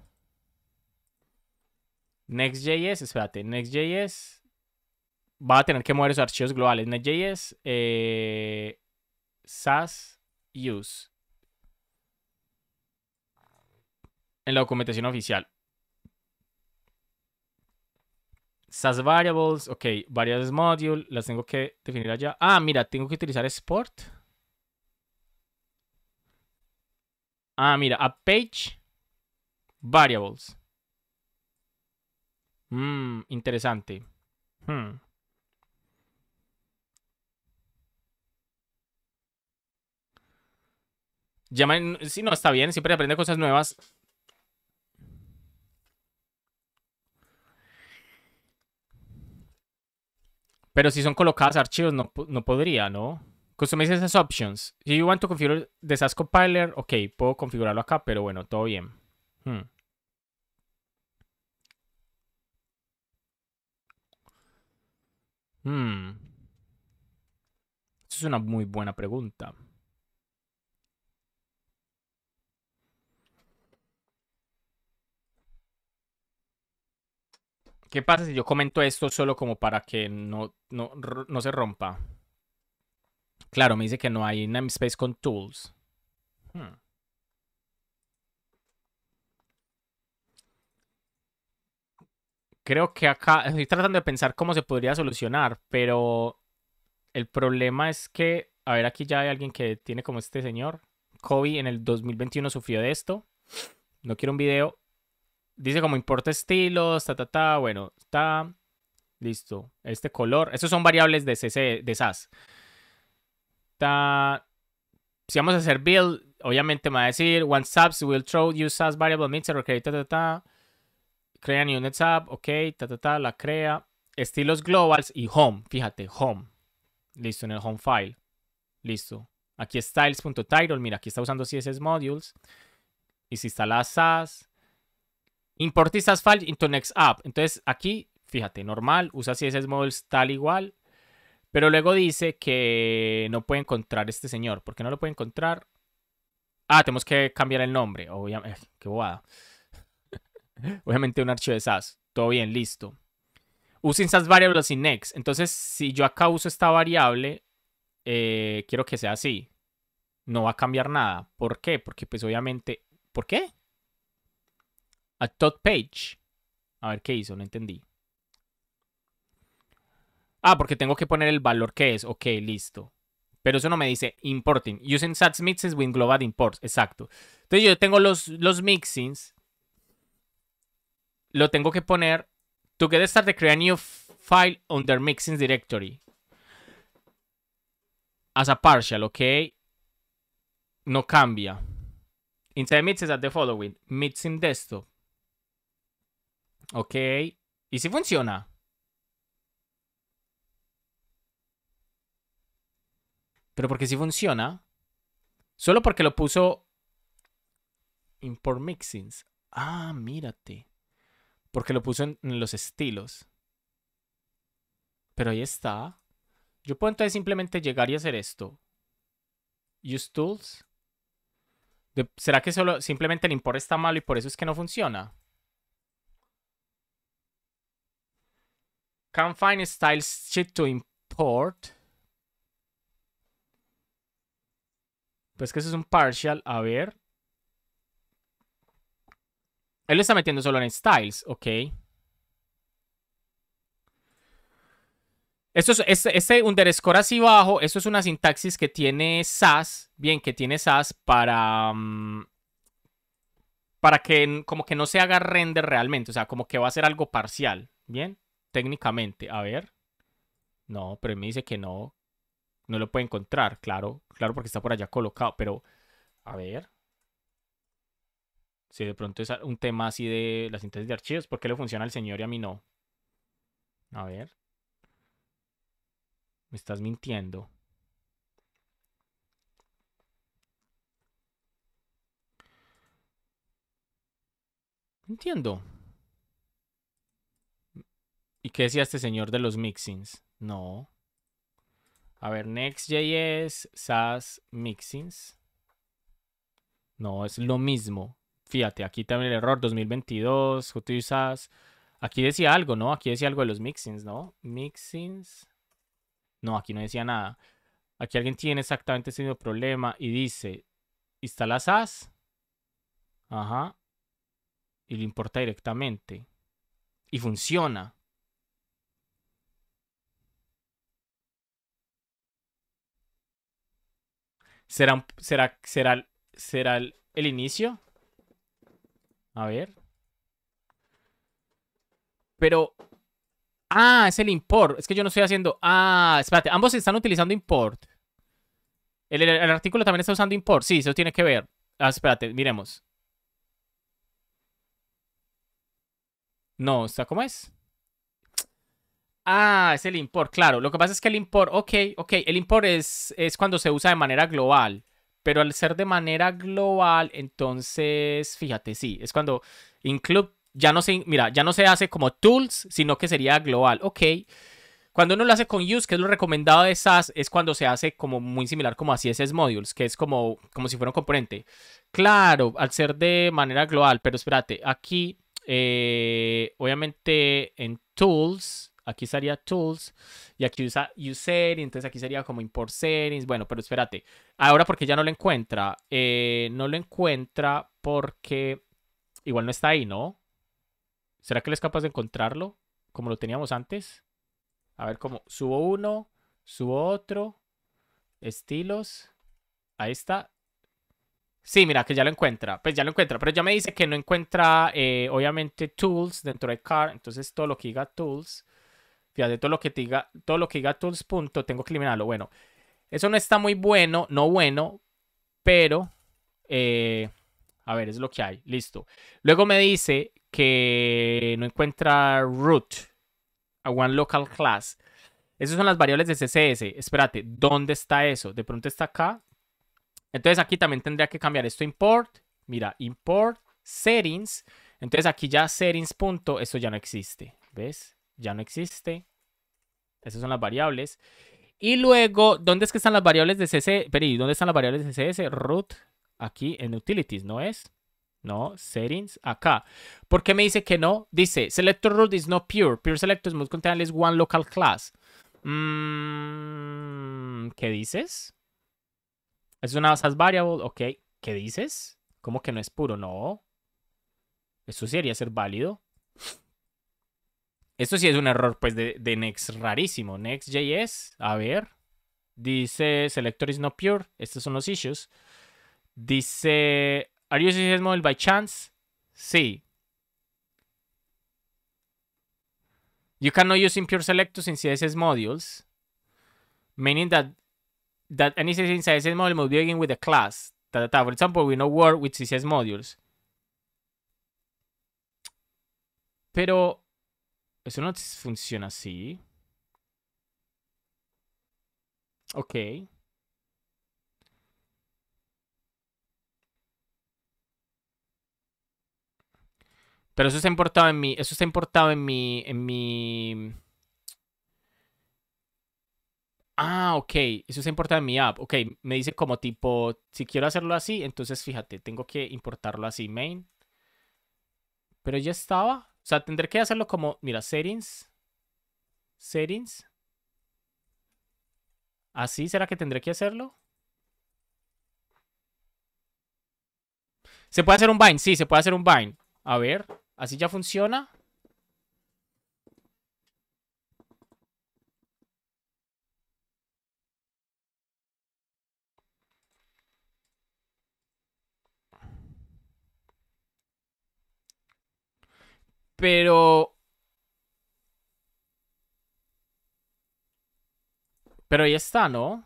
[SPEAKER 1] Next.js, espérate, Next.js va a tener que mover esos archivos globales. Next.js, eh, SAS use. En la documentación oficial. SAS variables, ok, variables module, las tengo que definir allá. Ah, mira, tengo que utilizar export. Ah, mira, a page, variables. Mmm, interesante. Hmm. si no, está bien, siempre aprende cosas nuevas. Pero si son colocadas archivos, no, no podría, ¿no? Customize esas options. Si you want to configure the SAS compiler, ok, puedo configurarlo acá, pero bueno, todo bien. Hmm. Hmm. Esa es una muy buena pregunta. ¿Qué pasa si yo comento esto solo como para que no,
[SPEAKER 2] no, no se
[SPEAKER 1] rompa? Claro, me dice que no hay namespace con tools. Hmm. creo que acá estoy tratando de pensar cómo se podría solucionar, pero el problema es que, a ver, aquí ya hay alguien que tiene como este señor. Kobe en el 2021 sufrió de esto. No quiero un video. Dice como importa estilos, ta, ta, ta. Bueno, está. Listo. Este color. Estos son variables de CC, de SAS. Ta... Si vamos a hacer build, obviamente me va a decir, one subs will throw use SAS variable mixer, okay, ta, ta, ta crea new next App, ok, ta, ta, ta, la crea. Estilos globals y home, fíjate, home. Listo, en el home file. Listo. Aquí styles.title, mira, aquí está usando CSS modules. Y si instala SAS. Import file into next app. Entonces aquí, fíjate, normal, usa CSS modules tal igual. Pero luego dice que no puede encontrar este señor. ¿Por qué no lo puede encontrar? Ah, tenemos que cambiar el nombre, obviamente. Eh, qué bobada. obviamente un archivo de SAS. Todo bien, listo. Usen SAS variables sin next. Entonces, si yo acá uso esta variable, eh, quiero que sea así. No va a cambiar nada. ¿Por qué? Porque pues obviamente... ¿Por qué? A top page. A ver qué hizo, no entendí. Ah, porque tengo que poner el valor que es. Ok, listo. Pero eso no me dice importing. Using sats mixes with global imports. Exacto. Entonces yo tengo los, los mixings lo tengo que poner To start de create a new file under mixing directory as a partial, ok? No cambia. Inside mixes at the following. Mixing desktop. Ok. ¿Y si funciona? Pero porque si funciona. Solo porque lo puso import mixings. Ah, mírate. Porque lo puso en, los estilos. Pero ahí está. Yo puedo entonces simplemente llegar y hacer esto. Use tools. ¿Será que solo simplemente el import está malo y por eso es que no funciona? Can't find styles to import. Pues que eso es un partial. A ver. Él lo está metiendo solo en Styles, ok. es, este, este, underscore así bajo, esto es una sintaxis que tiene SAS, bien, que tiene SAS para... Mm, para que como que no se haga render realmente, o sea, como que va a ser algo parcial, bien, técnicamente. A ver. No, pero me dice que no, no lo puede encontrar, claro, claro porque está por allá colocado, pero... A ver. Si de pronto es un tema así de la síntesis de archivos, ¿por qué le funciona al señor y a mí no? A ver. Me estás mintiendo. Entiendo. ¿Y qué decía este señor de los mixings? No. A ver, Next.js, SAS, mixings. No, es lo mismo fíjate, aquí también el error 2022, utilizas Aquí decía algo, ¿no? Aquí decía algo de los mixings, ¿no? Mixings. No, aquí no decía nada. Aquí alguien tiene exactamente ese mismo problema y dice, instala SAS. Ajá. Y le importa directamente. Y funciona. ¿Será, será, será, será el inicio? A ver. Pero... Ah, es el import. Es que yo no estoy haciendo... Ah, espérate. Ambos están utilizando import. El, artículo también está usando import. Sí, eso tiene que ver. Ah, espérate, miremos. No, ¿está cómo es? Ah, es el import, claro. Lo que pasa es que el import, ok, ok. El import es, es cuando se usa de manera global. Pero al ser de manera global, entonces, fíjate, sí, es cuando include ya no se, mira, ya no se hace como tools, sino que sería global. Ok. Cuando uno lo hace con use, que es lo recomendado de SAS, es cuando se hace como muy similar como a es modules, que es como, como si fuera un componente. Claro, al ser de manera global, pero espérate, aquí, eh, obviamente en tools, Aquí sería tools y aquí usa user entonces aquí sería como import settings. Bueno, pero espérate. Ahora porque ya no lo encuentra. Eh, no lo encuentra porque igual no está ahí, ¿no? ¿Será que él es capaz de encontrarlo como lo teníamos antes? A ver cómo. Subo uno, subo otro. Estilos. Ahí está. Sí, mira, que ya lo encuentra. Pues ya lo encuentra, pero ya me dice que no encuentra, eh, obviamente, tools dentro de car. Entonces, todo lo que diga tools Fíjate, todo lo que diga, todo lo que diga tools tengo que eliminarlo. Bueno, eso no está muy bueno, no bueno, pero eh, a ver, es lo que hay. Listo. Luego me dice que no encuentra root a one local class. Esas son las variables de CSS. Espérate, ¿dónde está eso? De pronto está acá. Entonces aquí también tendría que cambiar esto import. Mira, import settings. Entonces aquí ya settings. esto ya no existe. ¿Ves? ya no existe. Esas son las variables. Y luego, ¿dónde es que están las variables de CSS? ¿y ¿dónde están las variables de CSS? Root, aquí en Utilities, ¿no es? No, settings, acá. ¿Por qué me dice que no? Dice, selector root is not pure. Pure selector must contain at one local class. Mm, ¿Qué dices? Es una variable, ok. ¿Qué dices? ¿Cómo que no es puro? No. Eso sería ser válido. Esto sí es un error, pues, de, Next rarísimo. Next.js, a ver. Dice, selector is not pure. Estos son los issues. Dice, ¿Are you using this model by chance? Sí. You cannot use impure selectors in CSS modules, meaning that that any CSS module must begin with a class. ta ta For example, we know work with CSS modules. Pero eso no funciona así. Ok. Pero eso está importado en mi. Eso está importado en mi. En mi. Ah, ok. Eso está importado en mi app. Ok. Me dice como tipo. Si quiero hacerlo así, entonces fíjate, tengo que importarlo así. Main. Pero ya estaba. O sea, tendré que hacerlo como, mira, settings. Settings. ¿Así será que tendré que hacerlo? ¿Se puede hacer un bind? Sí, se puede hacer un bind. A ver, así ya funciona. Pero... Pero ahí está, ¿no?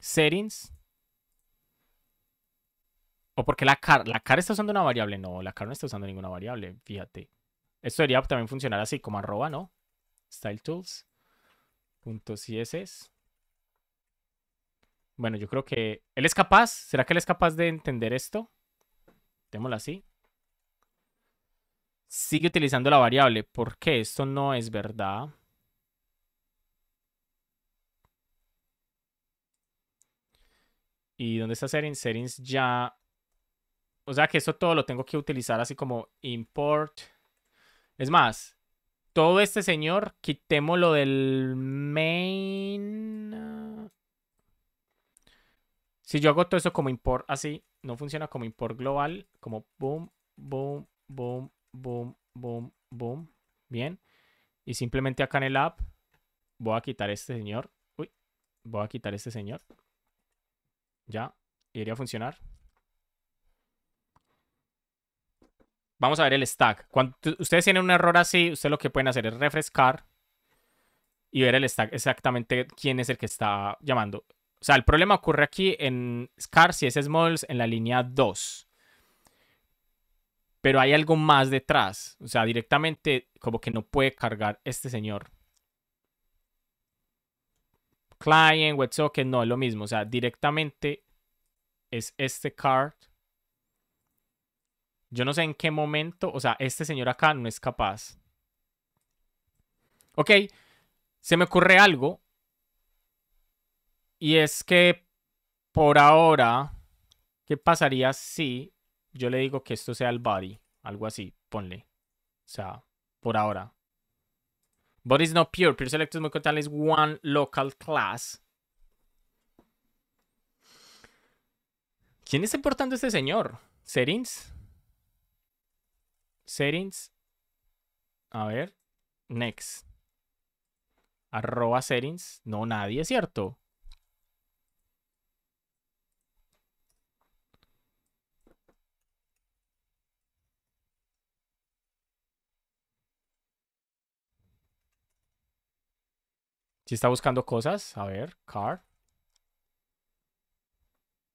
[SPEAKER 1] Settings. O porque la car, la car está usando una variable. No, la car no está usando ninguna variable. Fíjate. Esto debería también funcionar así, como arroba, ¿no? Style tools. Bueno, yo creo que él es capaz. ¿Será que él es capaz de entender esto? Démoslo así. Sigue utilizando la variable. ¿Por qué? Esto no es verdad. ¿Y dónde está settings? Settings ya... O sea que esto todo lo tengo que utilizar así como import. Es más, todo este señor, quitémoslo del main. Si yo hago todo eso como import así, no funciona como import global, como boom, boom, boom, boom, boom, boom. Bien. Y simplemente acá en el app voy a quitar este señor. Uy, voy a quitar este señor. Ya, iría a funcionar. Vamos a ver el stack. Cuando ustedes tienen un error así, ustedes lo que pueden hacer es refrescar y ver el stack exactamente quién es el que está llamando. O sea, el problema ocurre aquí en SCAR si es models en la línea 2 pero hay algo más detrás. O sea, directamente como que no puede cargar este señor. Client, WebSocket, no, es lo mismo. O sea, directamente es este card. Yo no sé en qué momento, o sea, este señor acá no es capaz. Ok, se me ocurre algo. Y es que por ahora, ¿qué pasaría si yo le digo que esto sea el body, algo así, ponle. O sea, por ahora. Body is not pure. Pure select is one local class. ¿Quién está importando este señor? Settings. Settings. A ver. Next. Arroba settings. No, nadie, ¿cierto? Si está buscando cosas. A ver, car.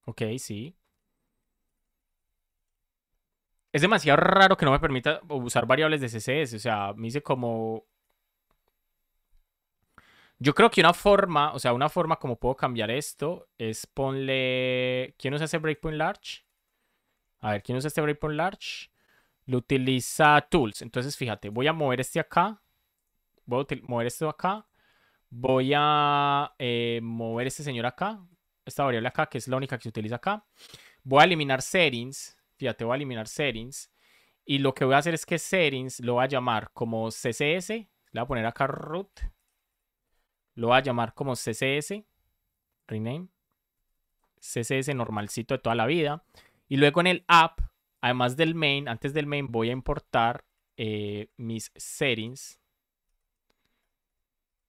[SPEAKER 1] Ok, sí. Es demasiado raro que no me permita usar variables de CSS. O sea, me dice como... Yo creo que una forma, o sea, una forma como puedo cambiar esto es ponle... ¿Quién usa ese breakpoint large? A ver, ¿quién usa este breakpoint large? Lo utiliza tools. Entonces, fíjate, voy a mover este acá. Voy a mover esto acá. Voy a eh, mover este señor acá, esta variable acá, que es la única que se utiliza acá. Voy a eliminar settings. Fíjate, voy a eliminar settings. Y lo que voy a hacer es que settings lo voy a llamar como CSS. Le voy a poner acá root. Lo voy a llamar como CSS. Rename. CSS normalcito de toda la vida. Y luego en el app, además del main, antes del main voy a importar eh, mis settings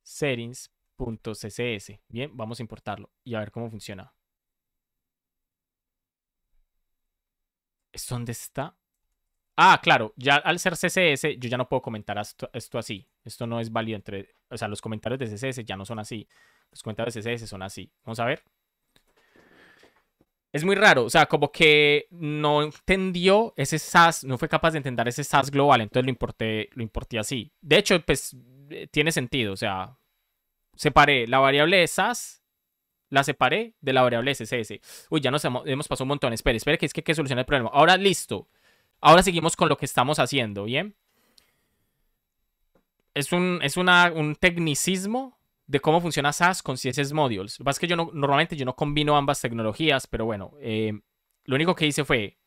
[SPEAKER 1] settings.css. Bien, vamos a importarlo y a ver cómo funciona. ¿Esto dónde está? Ah, claro, ya al ser CSS yo ya no puedo comentar esto, así. Esto no es válido entre... O sea, los comentarios de CSS ya no son así. Los comentarios de CSS son así. Vamos a ver. Es muy raro, o sea, como que no entendió ese SAS, no fue capaz de entender ese SAS global, entonces lo importé, lo importé así. De hecho, pues eh, tiene sentido. O sea, separé la variable de SAS, la separé de la variable CSS. Uy, ya nos hemos, pasado un montón. Espera, espera, que es que hay que solucionar el problema. Ahora, listo. Ahora seguimos con lo que estamos haciendo, ¿bien? Es un, es un tecnicismo de cómo funciona SAS con CSS Modules. Lo que pasa es que yo normalmente yo no combino ambas tecnologías, pero bueno, eh, lo único que hice fue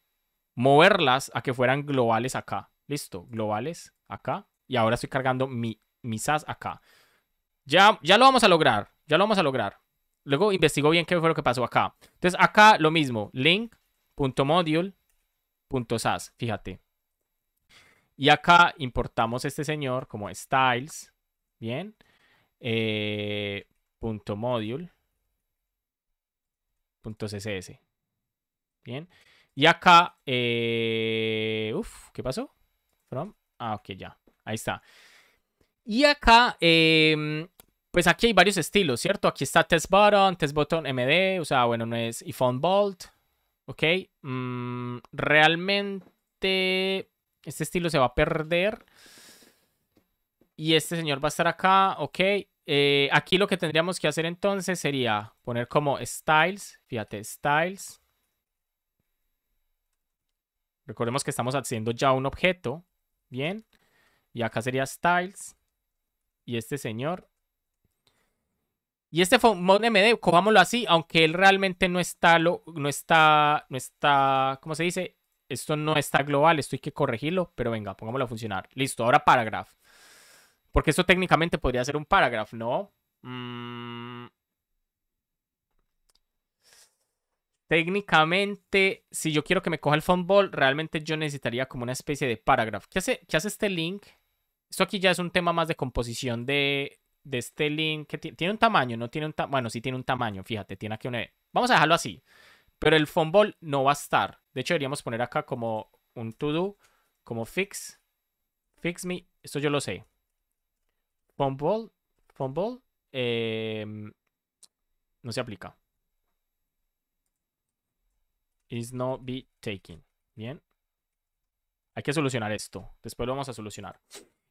[SPEAKER 1] moverlas a que fueran globales acá. Listo, globales acá. Y ahora estoy cargando mi mi acá. Ya, ya lo vamos a lograr, ya lo vamos a lograr. Luego investigó bien qué fue lo que pasó acá. Entonces acá lo mismo, link.module.sas, fíjate. Y acá importamos este señor como styles, bien, eh, module, css, bien. Y acá, eh, uff, ¿qué pasó? From, ah, ok, ya, ahí está. Y acá, em, pues aquí hay varios estilos, ¿cierto? Aquí está Test Button, Test Button MD, o sea, bueno, no es iPhone Bolt. Ok, mm, realmente este estilo se va a perder. Y este señor va a estar acá, ok. Eh, aquí lo que tendríamos que hacer entonces sería poner como styles, fíjate, styles. Recordemos que estamos haciendo ya un objeto, bien. Y acá sería styles y este señor. Y este MD, cojámoslo así, aunque él realmente no está, lo, no está, no está, ¿cómo se dice? Esto no está global, esto hay que corregirlo, pero venga, pongámoslo a funcionar. Listo, ahora paragraph. Porque esto técnicamente podría ser un paragraph, ¿no? Mm. Técnicamente, si yo quiero que me coja el phone ball, realmente yo necesitaría como una especie de paragraph. ¿Qué hace, ¿Qué hace este link? Esto aquí ya es un tema más de composición de, este link que tiene un tamaño, no tiene un tamaño. Bueno, sí tiene un tamaño, fíjate, tiene aquí e, Vamos a dejarlo así. Pero el fumble no va a estar. De hecho, deberíamos poner acá como un to do, como fix. Fix me. Esto yo lo sé. Fumble. Fumble. Em, no se aplica. Is not be taken. Bien. Hay que solucionar esto. Después lo vamos a solucionar.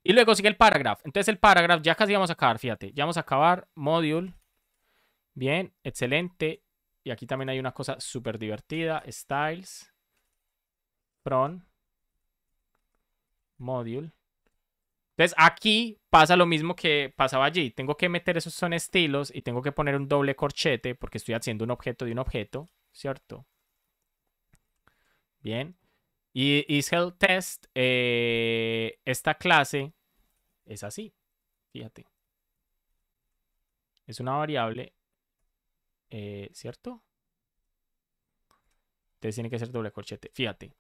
[SPEAKER 1] Y luego sigue el paragraph. Entonces el paragraph ya casi vamos a acabar, fíjate. Ya vamos a acabar. Module. Bien, excelente. Y aquí también hay una cosa súper divertida. Styles. Pron. Module. Entonces aquí pasa lo mismo que pasaba allí. Tengo que meter esos son estilos y tengo que poner un doble corchete porque estoy haciendo un objeto de un objeto, ¿cierto? Bien. Y isel test, eh, esta clase es así. Fíjate. Es una variable, eh, ¿cierto? Entonces tiene que ser doble corchete. Fíjate.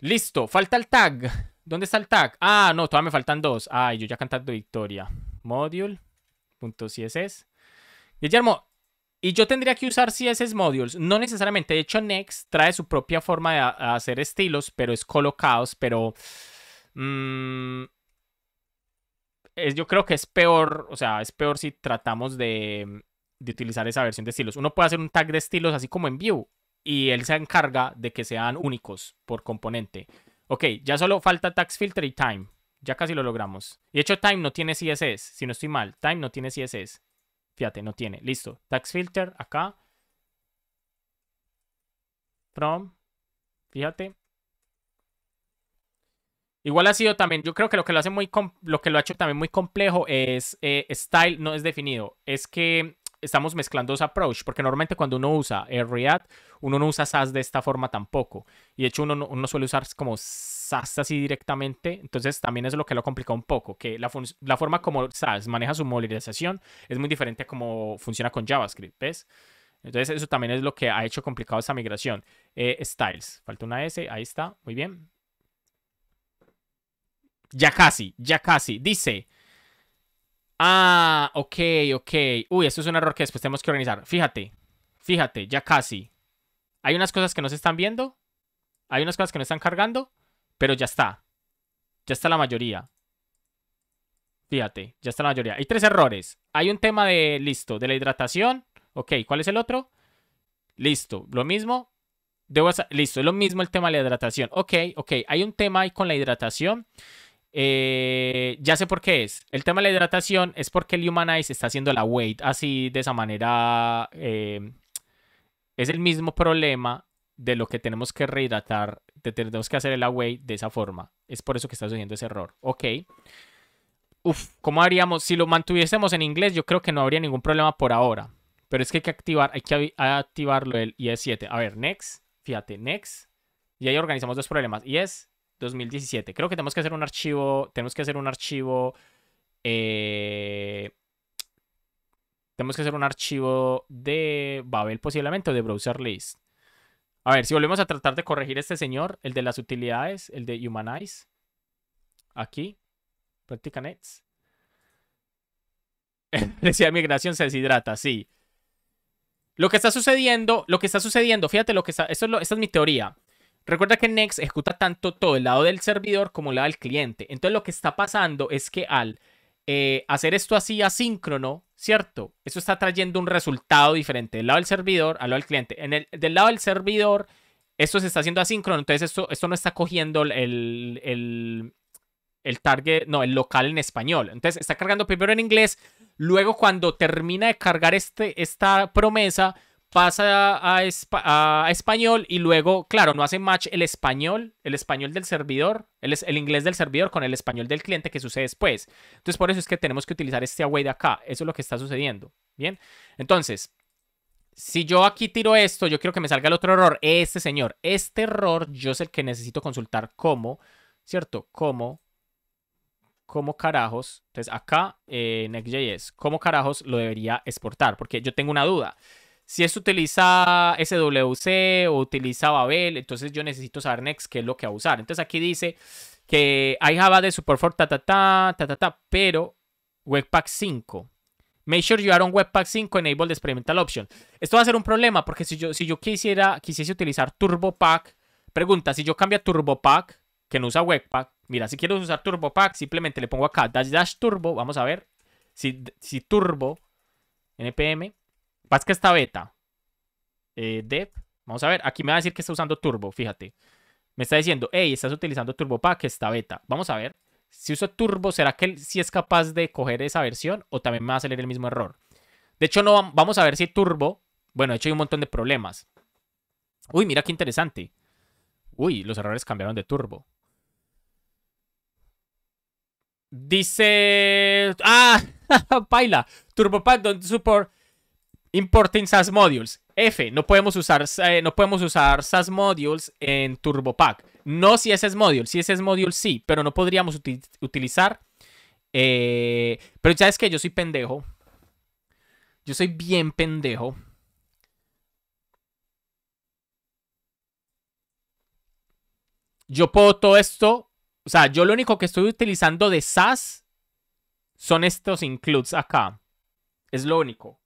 [SPEAKER 1] Listo, falta el tag. ¿Dónde está el tag? Ah, no, todavía me faltan dos. Ay, yo ya cantando victoria. Module.css. Guillermo, y yo tendría que usar CSS modules. No necesariamente. De hecho, Next trae su propia forma de hacer estilos, pero es colocados. Pero Mm, es, yo creo que es peor, o sea, es peor si tratamos de, de utilizar esa versión de estilos. Uno puede hacer un tag de estilos así como en view y él se encarga de que sean únicos por componente. Ok, ya solo falta tax filter y time. Ya casi lo logramos. Y de hecho, time no tiene CSS, si no estoy mal. Time no tiene CSS. Fíjate, no tiene. Listo. tax filter acá. From. Fíjate. Igual ha sido también, yo creo que lo que lo hace muy lo que lo ha hecho también muy complejo es eh, style no es definido, es que estamos mezclando dos approach, porque normalmente cuando uno usa React, uno no usa SAS de esta forma tampoco. Y de hecho uno, suele usar como SAS así directamente, entonces también es lo que lo complica un poco, que la, forma como SAS maneja su modularización es muy diferente a cómo funciona con JavaScript, ¿ves? Entonces eso también es lo que ha hecho complicado esa migración. Eh, styles, falta una S, ahí está, muy bien. Ya casi, ya casi. Dice. Ah, ok, ok. Uy, esto es un error que después tenemos que organizar. Fíjate, fíjate, ya casi. Hay unas cosas que no se están viendo. Hay unas cosas que no están cargando. Pero ya está. Ya está la mayoría. Fíjate, ya está la mayoría. Hay tres errores. Hay un tema de, listo, de la hidratación. Ok, ¿cuál es el otro? Listo, lo mismo. Debo hacer, listo, es lo mismo el tema de la hidratación. Ok, ok, hay un tema ahí con la hidratación. Eh, ya sé por qué es. El tema de la hidratación es porque el Humanize está haciendo la weight así de esa manera. Eh, es el mismo problema de lo que tenemos que rehidratar, tenemos que hacer el await de esa forma. Es por eso que está sucediendo ese error. Ok. Uf, ¿cómo haríamos? Si lo mantuviésemos en inglés, yo creo que no habría ningún problema por ahora. Pero es que hay que activar, hay que activarlo el is 7 A ver, next, fíjate, next. Y ahí organizamos dos problemas. Y es 2017. Creo que tenemos que hacer un archivo. Tenemos que hacer un archivo. Eh, tenemos que hacer un archivo de Babel posiblemente o de browser list. A ver, si volvemos a tratar de corregir este señor, el de las utilidades, el de Humanize. Aquí, Nets. Decía migración se deshidrata, sí. Lo que está sucediendo, lo que está sucediendo, fíjate lo que está, esta es mi teoría. Recuerda que Next ejecuta tanto todo el lado del servidor como el lado del cliente. Entonces lo que está pasando es que al eh, hacer esto así asíncrono, ¿cierto? Eso está trayendo un resultado diferente del lado del servidor al lado del cliente. En el, del lado del servidor, esto se está haciendo asíncrono, entonces esto, esto no está cogiendo el, target, no, el local en español. Entonces está cargando primero en inglés, luego cuando termina de cargar este, esta promesa, pasa a, español y luego, claro, no hace match el español, el español del servidor, el, inglés del servidor con el español del cliente que sucede después. Entonces, por eso es que tenemos que utilizar este away de acá. Eso es lo que está sucediendo. Bien, entonces, si yo aquí tiro esto, yo quiero que me salga el otro error. Este señor, este error yo es el que necesito consultar cómo, ¿cierto? Cómo, cómo carajos. Entonces acá, eh, Next.js, Cómo carajos lo debería exportar? Porque yo tengo una duda. Si esto utiliza SWC o utiliza Babel, entonces yo necesito saber next qué es lo que va a usar. Entonces aquí dice que hay Java de support for ta ta ta ta ta, ta pero Webpack 5. Make sure you are on Webpack 5 enable the experimental option. Esto va a ser un problema porque si yo, si yo quisiera, quisiese utilizar TurboPack, pregunta, si yo cambio a TurboPack, que no usa Webpack, mira, si quiero usar TurboPack, simplemente le pongo acá dash dash turbo, vamos a ver si, si turbo npm Pasa que está beta. Eh, dev. Vamos a ver. Aquí me va a decir que está usando turbo. Fíjate. Me está diciendo, hey, estás utilizando turbo pack. está beta. Vamos a ver. Si uso turbo, ¿será que él sí es capaz de coger esa versión? ¿O también me va a salir el mismo error? De hecho, no vamos a ver si turbo. Bueno, de hecho hay un montón de problemas. Uy, mira qué interesante. Uy, los errores cambiaron de turbo. Dice. Ah, paila. TurboPack don't support Importing SAS Modules. F, no podemos usar, eh, no podemos usar SAS Modules en TurboPack. No si ese es Module, si ese es Module sí, pero no podríamos utilizar. Eh, pero ya es que yo soy pendejo. Yo soy bien pendejo. Yo puedo todo esto. O sea, yo lo único que estoy utilizando de SAS son estos includes acá. Es lo único.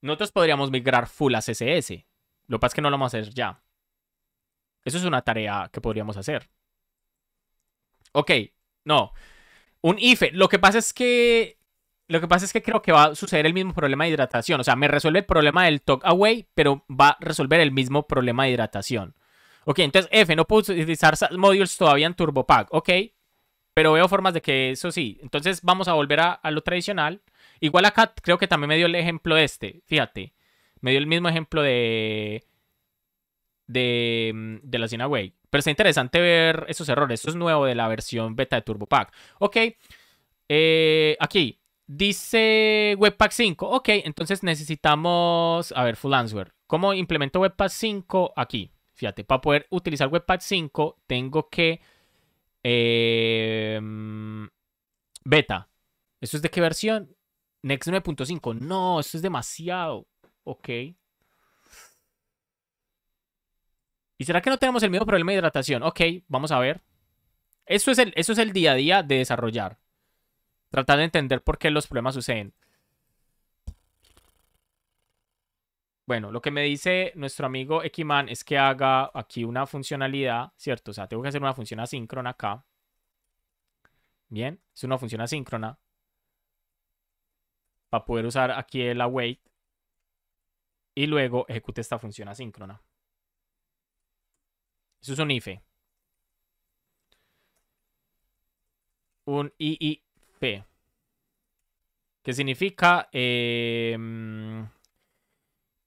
[SPEAKER 1] Nosotros podríamos migrar full a CSS. Lo que pasa es que no lo vamos a hacer ya. Eso es una tarea que podríamos hacer. Ok, no. Un IFE. Lo que pasa es que. Lo que pasa es que creo que va a suceder el mismo problema de hidratación. O sea, me resuelve el problema del talk away, pero va a resolver el mismo problema de hidratación. Ok, entonces F, no puedo utilizar modules todavía en TurboPack. Ok, pero veo formas de que eso sí. Entonces vamos a volver a lo tradicional. Igual acá creo que también me dio el ejemplo de este, fíjate. Me dio el mismo ejemplo de. de. Mm, de la way Pero está interesante ver esos errores. Esto es nuevo de la versión beta de TurboPack. Ok. Eh, aquí. Dice Webpack 5. Ok, entonces necesitamos. A ver, full answer. ¿Cómo implemento Webpack 5 aquí? Fíjate, para poder utilizar Webpack 5, tengo que. Eh, mm, beta. ¿Eso es de qué versión? Next 9.5. No, esto es demasiado. Ok. ¿Y será que no tenemos el mismo problema de hidratación? Ok, vamos a ver. Eso es el, eso es el día a día de desarrollar. Tratar de entender por qué los problemas suceden. Bueno, lo que me dice nuestro amigo Ekiman es que haga aquí una funcionalidad, ¿cierto? O sea, tengo que hacer una función asíncrona acá. Bien, es una función asíncrona para poder usar aquí el await y luego ejecute esta función asíncrona. Eso es un if. Un IIP. Que significa... Eh,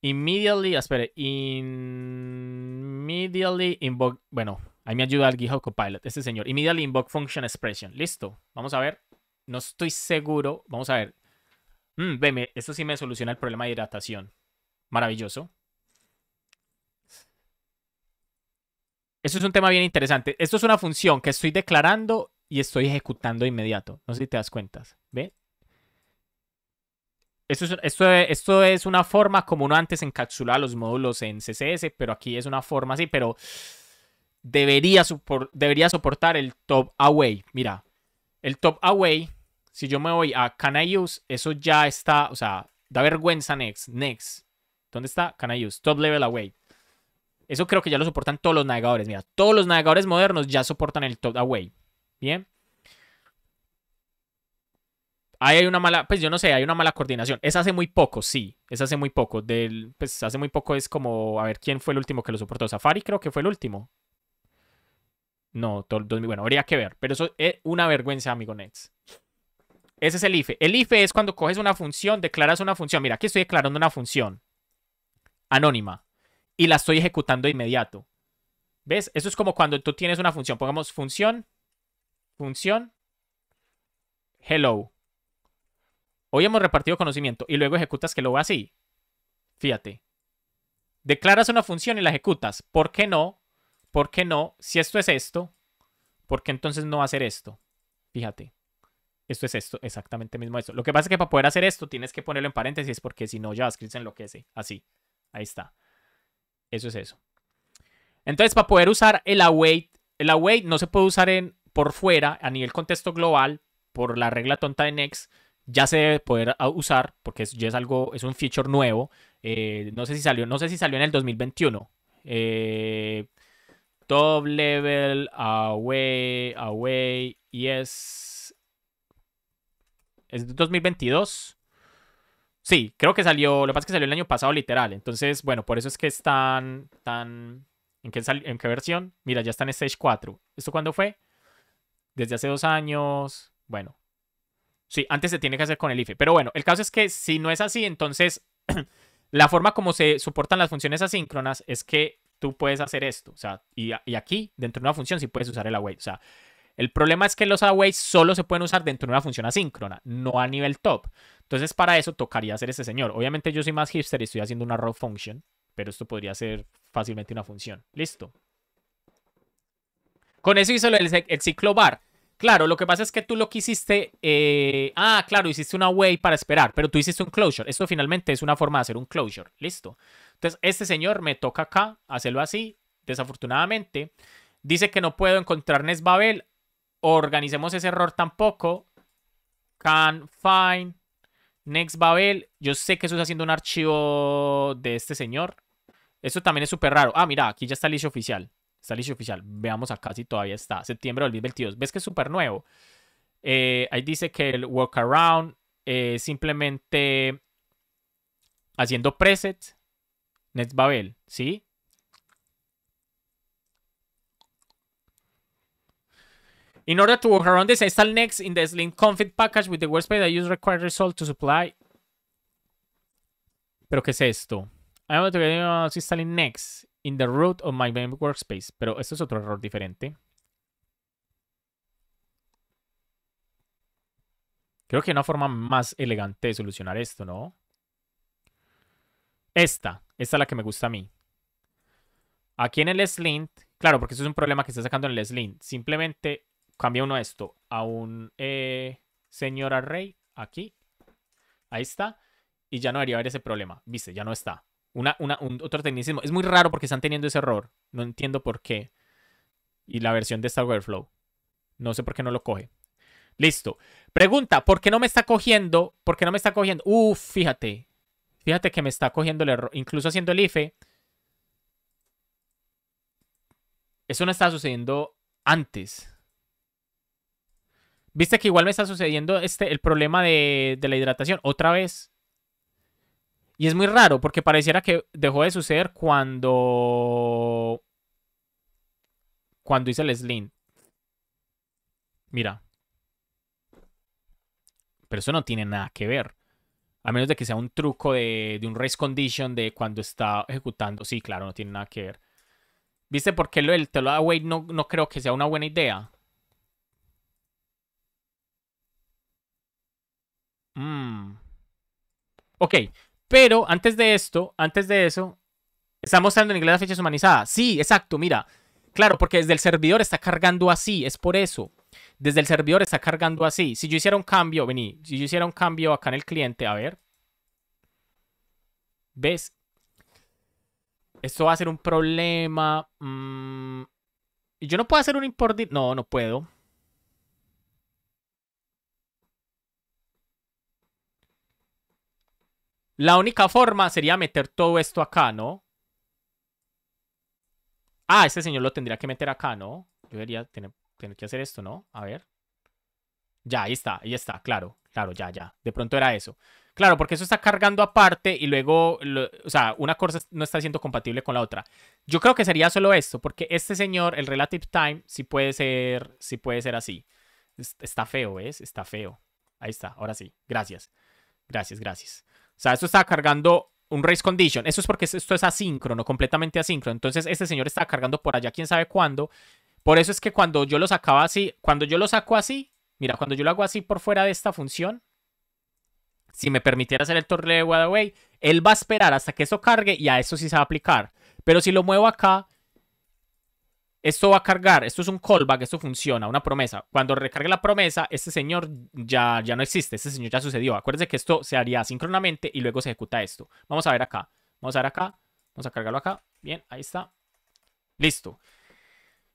[SPEAKER 1] immediately... Ah, espere. Immediately invoke... Bueno, ahí me ayuda el GitHub Copilot. Este señor. Immediately invoke function expression. Listo. Vamos a ver. No estoy seguro. Vamos a ver. Mm, veme, esto sí me soluciona el problema de hidratación. Maravilloso. Eso es un tema bien interesante. Esto es una función que estoy declarando y estoy ejecutando de inmediato. No sé si te das cuenta. ¿Ve? Esto es, esto, es una forma como uno antes encapsular los módulos en CSS, pero aquí es una forma así, pero debería, debería soportar el top away. Mira, el top away si yo me voy a Can Use, eso ya está, o sea, da vergüenza Next. Next. ¿Dónde está? Can Use. Top Level away. Eso creo que ya lo soportan todos los navegadores. Mira, todos los navegadores modernos ya soportan el Top Away. Bien. Ahí hay una mala, pues yo no sé, hay una mala coordinación. Es hace muy poco, sí. Es hace muy poco. Del, pues hace muy poco es como, a ver, ¿quién fue el último que lo soportó? Safari creo que fue el último. No, todo, bueno, habría que ver. Pero eso es una vergüenza, amigo Next. Ese es el IFE. El IFE es cuando coges una función, declaras una función. Mira, aquí estoy declarando una función anónima y la estoy ejecutando de inmediato. ¿Ves? Eso es como cuando tú tienes una función. Pongamos función, función, hello. Hoy hemos repartido conocimiento y luego ejecutas que lo va así. Fíjate. Declaras una función y la ejecutas. ¿Por qué no? ¿Por qué no? Si esto es esto, ¿por qué entonces no va a hacer esto? Fíjate. Esto es esto, exactamente mismo esto. Lo que pasa es que para poder hacer esto tienes que ponerlo en paréntesis porque si no JavaScript se enloquece. Así. Ahí está. Eso es eso. Entonces, para poder usar el await, el await no se puede usar por fuera a nivel contexto global por la regla tonta de next. Ya se debe poder ah, usar porque es, ya es algo, es un feature nuevo. Eh, no sé si salió, no sé si salió en el 2021. Eh, top level await, away, yes es 2022. Sí, creo que salió. Lo que pasa es que salió el año pasado, literal. Entonces, bueno, por eso es que es tan. ¿en, qué ¿En qué versión? Mira, ya está en Stage 4. ¿Esto cuándo fue? Desde hace dos años. Bueno. Sí, antes se tiene que hacer con el IFE. Pero bueno, el caso es que si no es así, entonces la forma como se soportan las funciones asíncronas es que tú puedes hacer esto. O sea, y, aquí, dentro de una función, sí puedes usar el await. O sea, el problema es que los awaits solo se pueden usar dentro de una función asíncrona, no a nivel top. Entonces, para eso tocaría hacer ese señor. Obviamente, yo soy más hipster y estoy haciendo una raw function, pero esto podría ser fácilmente una función. Listo. Con eso hizo el, ciclo bar. Claro, lo que pasa es que tú lo que hiciste. Eh, ah, claro, hiciste una way para esperar, pero tú hiciste un closure. Esto finalmente es una forma de hacer un closure. Listo. Entonces, este señor me toca acá hacerlo así. Desafortunadamente, dice que no puedo encontrar Nesbabel Organicemos ese error tampoco. Can find next Babel. Yo sé que eso está haciendo un archivo de este señor. Esto también es súper raro. Ah, mira, aquí ya está el issue oficial. Está el oficial. Veamos acá si todavía está. Septiembre del 2022. ¿Ves que es súper nuevo? Eh, ahí dice que el workaround eh, simplemente haciendo presets. Next Babel, ¿sí? In order to work around this, I install next in the slint config package with the workspace I use required result to supply. ¿Pero qué es esto? I'm going to installing next in the root of my main workspace. Pero esto es otro error diferente. Creo que hay una forma más elegante de solucionar esto, ¿no? Esta. Esta es la que me gusta a mí. Aquí en el slint, claro, porque esto es un problema que está sacando en el slint. Simplemente cambia uno esto a un eh, señora rey aquí. Ahí está. Y ya no debería haber ese problema. Viste, ya no está. Una, otro tecnicismo. Es muy raro porque están teniendo ese error. No entiendo por qué. Y la versión de esta Overflow. No sé por qué no lo coge. Listo. Pregunta, ¿por qué no me está cogiendo? ¿Por qué no me está cogiendo? Uff, fíjate. Fíjate que me está cogiendo el error. Incluso haciendo el IFE. Eh, eso no estaba sucediendo antes. Viste que igual me está sucediendo este, el problema de, la hidratación otra vez. Y es muy raro porque pareciera que dejó de suceder cuando. Cuando hice el slim. Mira. Pero eso no tiene nada que ver. A menos de que sea un truco de, de un race condition de cuando está ejecutando. Sí, claro, no tiene nada que ver. ¿Viste por qué lo del telo away no, no creo que sea una buena idea? Mm. Ok, pero antes de esto, antes de eso, está mostrando en inglés las fechas humanizadas. Sí, exacto, mira. Claro, porque desde el servidor está cargando así, es por eso. Desde el servidor está cargando así. Si yo hiciera un cambio, vení, si yo hiciera un cambio acá en el cliente, a ver. ¿Ves? Esto va a ser un problema. Mm. Yo no puedo hacer un import. No, no puedo. La única forma sería meter todo esto acá, ¿no? Ah, este señor lo tendría que meter acá, ¿no? Yo debería tener, que hacer esto, ¿no? A ver. Ya, ahí está, ahí está, claro, claro, ya, ya. De pronto era eso. Claro, porque eso está cargando aparte y luego, o sea, una cosa no está siendo compatible con la otra. Yo creo que sería solo esto, porque este señor, el relative time, sí puede ser, sí puede ser así. Está feo, ¿ves? Está feo. Ahí está, ahora sí. Gracias. Gracias, gracias. O sea, esto estaba cargando un race condition. Eso es porque esto es asíncrono, completamente asíncrono. Entonces, este señor está cargando por allá, quién sabe cuándo. Por eso es que cuando yo lo sacaba así, cuando yo lo saco así, mira, cuando yo lo hago así por fuera de esta función, si me permitiera hacer el torre de Wadaway, él va a esperar hasta que eso cargue y a eso sí se va a aplicar. Pero si lo muevo acá, esto va a cargar, esto es un callback, esto funciona, una promesa. Cuando recargue la promesa, este señor ya, ya no existe, este señor ya sucedió. Acuérdense que esto se haría sincronamente y luego se ejecuta esto. Vamos a ver acá, vamos a ver acá, vamos a cargarlo acá. Bien, ahí está. Listo.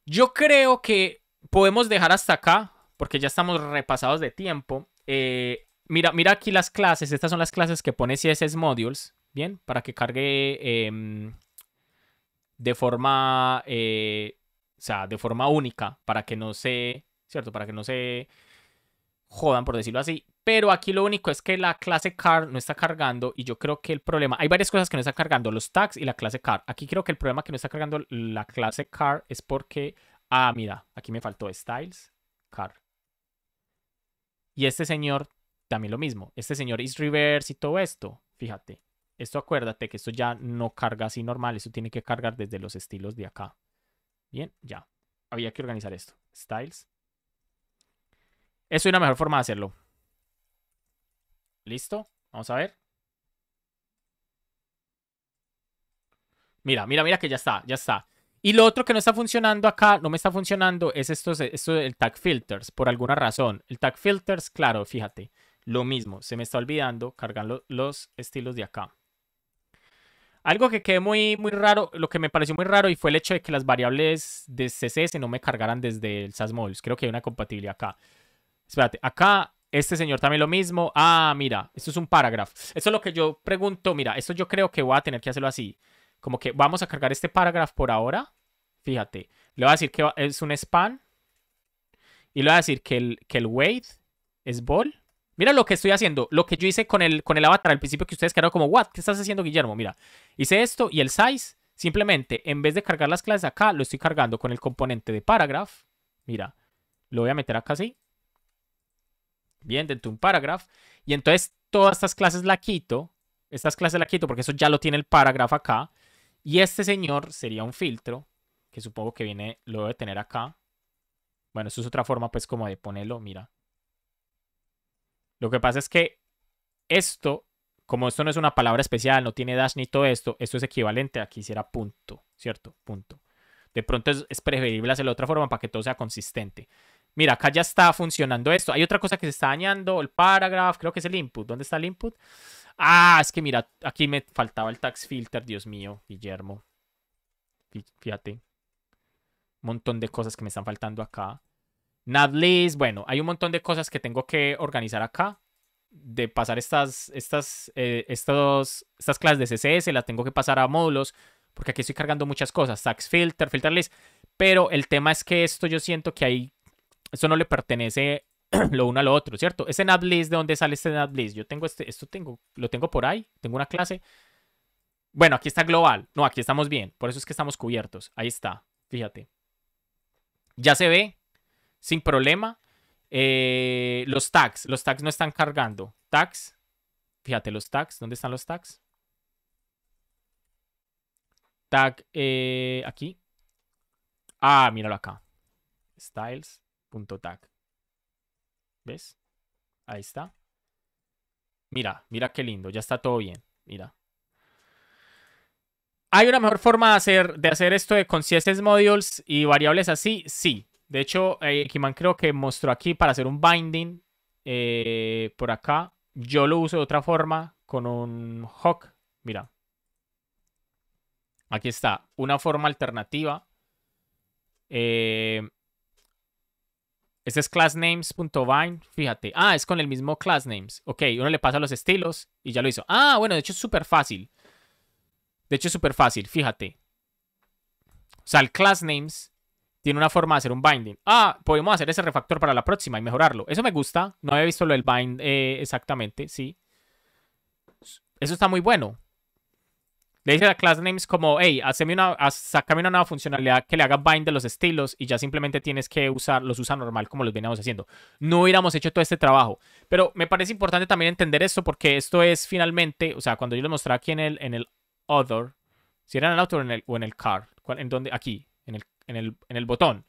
[SPEAKER 1] Yo creo que podemos dejar hasta acá, porque ya estamos repasados de tiempo. Eh, mira, mira aquí las clases, estas son las clases que pone CSS Modules, bien, para que cargue em, de forma... Eh, o sea, de forma única, para que no se, ¿cierto? Para que no se jodan, por decirlo así. Pero aquí lo único es que la clase car no está cargando y yo creo que el problema, hay varias cosas que no está cargando, los tags y la clase car. Aquí creo que el problema que no está cargando la clase car es porque, ah, mira, aquí me faltó styles, car. Y este señor también lo mismo, este señor is reverse y todo esto, fíjate. Esto acuérdate que esto ya no carga así normal, esto tiene que cargar desde los estilos de acá. Bien, ya. Había que organizar esto. Styles. Eso es una mejor forma de hacerlo. Listo. Vamos a ver. Mira, mira, mira que ya está, ya está. Y lo otro que no está funcionando acá, no me está funcionando, es esto, esto del tag filters, por alguna razón. El tag filters, claro, fíjate, lo mismo. Se me está olvidando cargar los estilos de acá. Algo que quedé muy, muy raro, lo que me pareció muy raro y fue el hecho de que las variables de CSS no me cargaran desde el SASMOLs. Creo que hay una compatibilidad acá. Espérate, acá este señor también lo mismo. Ah, mira, esto es un paragraph. Esto es lo que yo pregunto. Mira, esto yo creo que voy a tener que hacerlo así. Como que vamos a cargar este paragraph por ahora. Fíjate, le voy a decir que es un span. Y le voy a decir que el, que el weight es ball. Mira lo que estoy haciendo, lo que yo hice con el, con el avatar al principio que ustedes quedaron como, what, ¿qué estás haciendo Guillermo? Mira, hice esto y el size, simplemente en vez de cargar las clases acá, lo estoy cargando con el componente de paragraph. Mira, lo voy a meter acá así. Bien, dentro de un paragraph. Y entonces todas estas clases la quito. Estas clases la quito porque eso ya lo tiene el paragraph acá. Y este señor sería un filtro, que supongo que viene, lo debe tener acá. Bueno, eso es otra forma pues como de ponerlo, mira. Lo que pasa es que esto, como esto no es una palabra especial, no tiene dash ni todo esto, esto es equivalente a que hiciera punto, ¿cierto? Punto. De pronto es, preferible hacerlo de otra forma para que todo sea consistente. Mira, acá ya está funcionando esto. Hay otra cosa que se está dañando, el paragraph, creo que es el input. ¿Dónde está el input? Ah, es que mira, aquí me faltaba el tax filter, Dios mío, Guillermo. Fíjate. Un montón de cosas que me están faltando acá. Natlist, bueno, hay un montón de cosas que tengo que organizar acá. De pasar estas, estas, eh, estas clases de CSS, las tengo que pasar a módulos, porque aquí estoy cargando muchas cosas, tax filter, filter list, pero el tema es que esto yo siento que ahí, eso no le pertenece lo uno a lo otro, ¿cierto? Ese NatList, ¿de dónde sale este NatList? Yo tengo este, esto tengo, lo tengo por ahí, tengo una clase. Bueno, aquí está global. No, aquí estamos bien. Por eso es que estamos cubiertos. Ahí está. Fíjate. Ya se ve sin problema. Eh, los tags, los tags no están cargando. Tags, fíjate los tags, ¿dónde están los tags? Tag eh, aquí. Ah, míralo acá. Styles.tag. ¿Ves? Ahí está. Mira, mira qué lindo, ya está todo bien. Mira. ¿Hay una mejor forma de hacer, esto de CSS modules y variables así? Sí. De hecho, Kiman eh, creo que mostró aquí para hacer un binding eh, por acá. Yo lo uso de otra forma con un hook. Mira. Aquí está. Una forma alternativa. Eh, este es classnames.bind. Fíjate. Ah, es con el mismo classnames. Ok, uno le pasa los estilos y ya lo hizo. Ah, bueno, de hecho es súper fácil. De hecho es súper fácil. Fíjate. O sea, el classnames tiene una forma de hacer un binding. Ah, podemos hacer ese refactor para la próxima y mejorarlo. Eso me gusta. No había visto lo del bind eh, exactamente, sí. Eso está muy bueno. Le dice a class names como, hey, sacame una, sácame una nueva funcionalidad que le haga bind de los estilos y ya simplemente tienes que usar, los usa normal como los veníamos haciendo. No hubiéramos hecho todo este trabajo. Pero me parece importante también entender esto porque esto es finalmente, o sea, cuando yo lo mostré aquí en el, en el other, si era en el auto o en el, o en el car, en donde, aquí, en el, botón.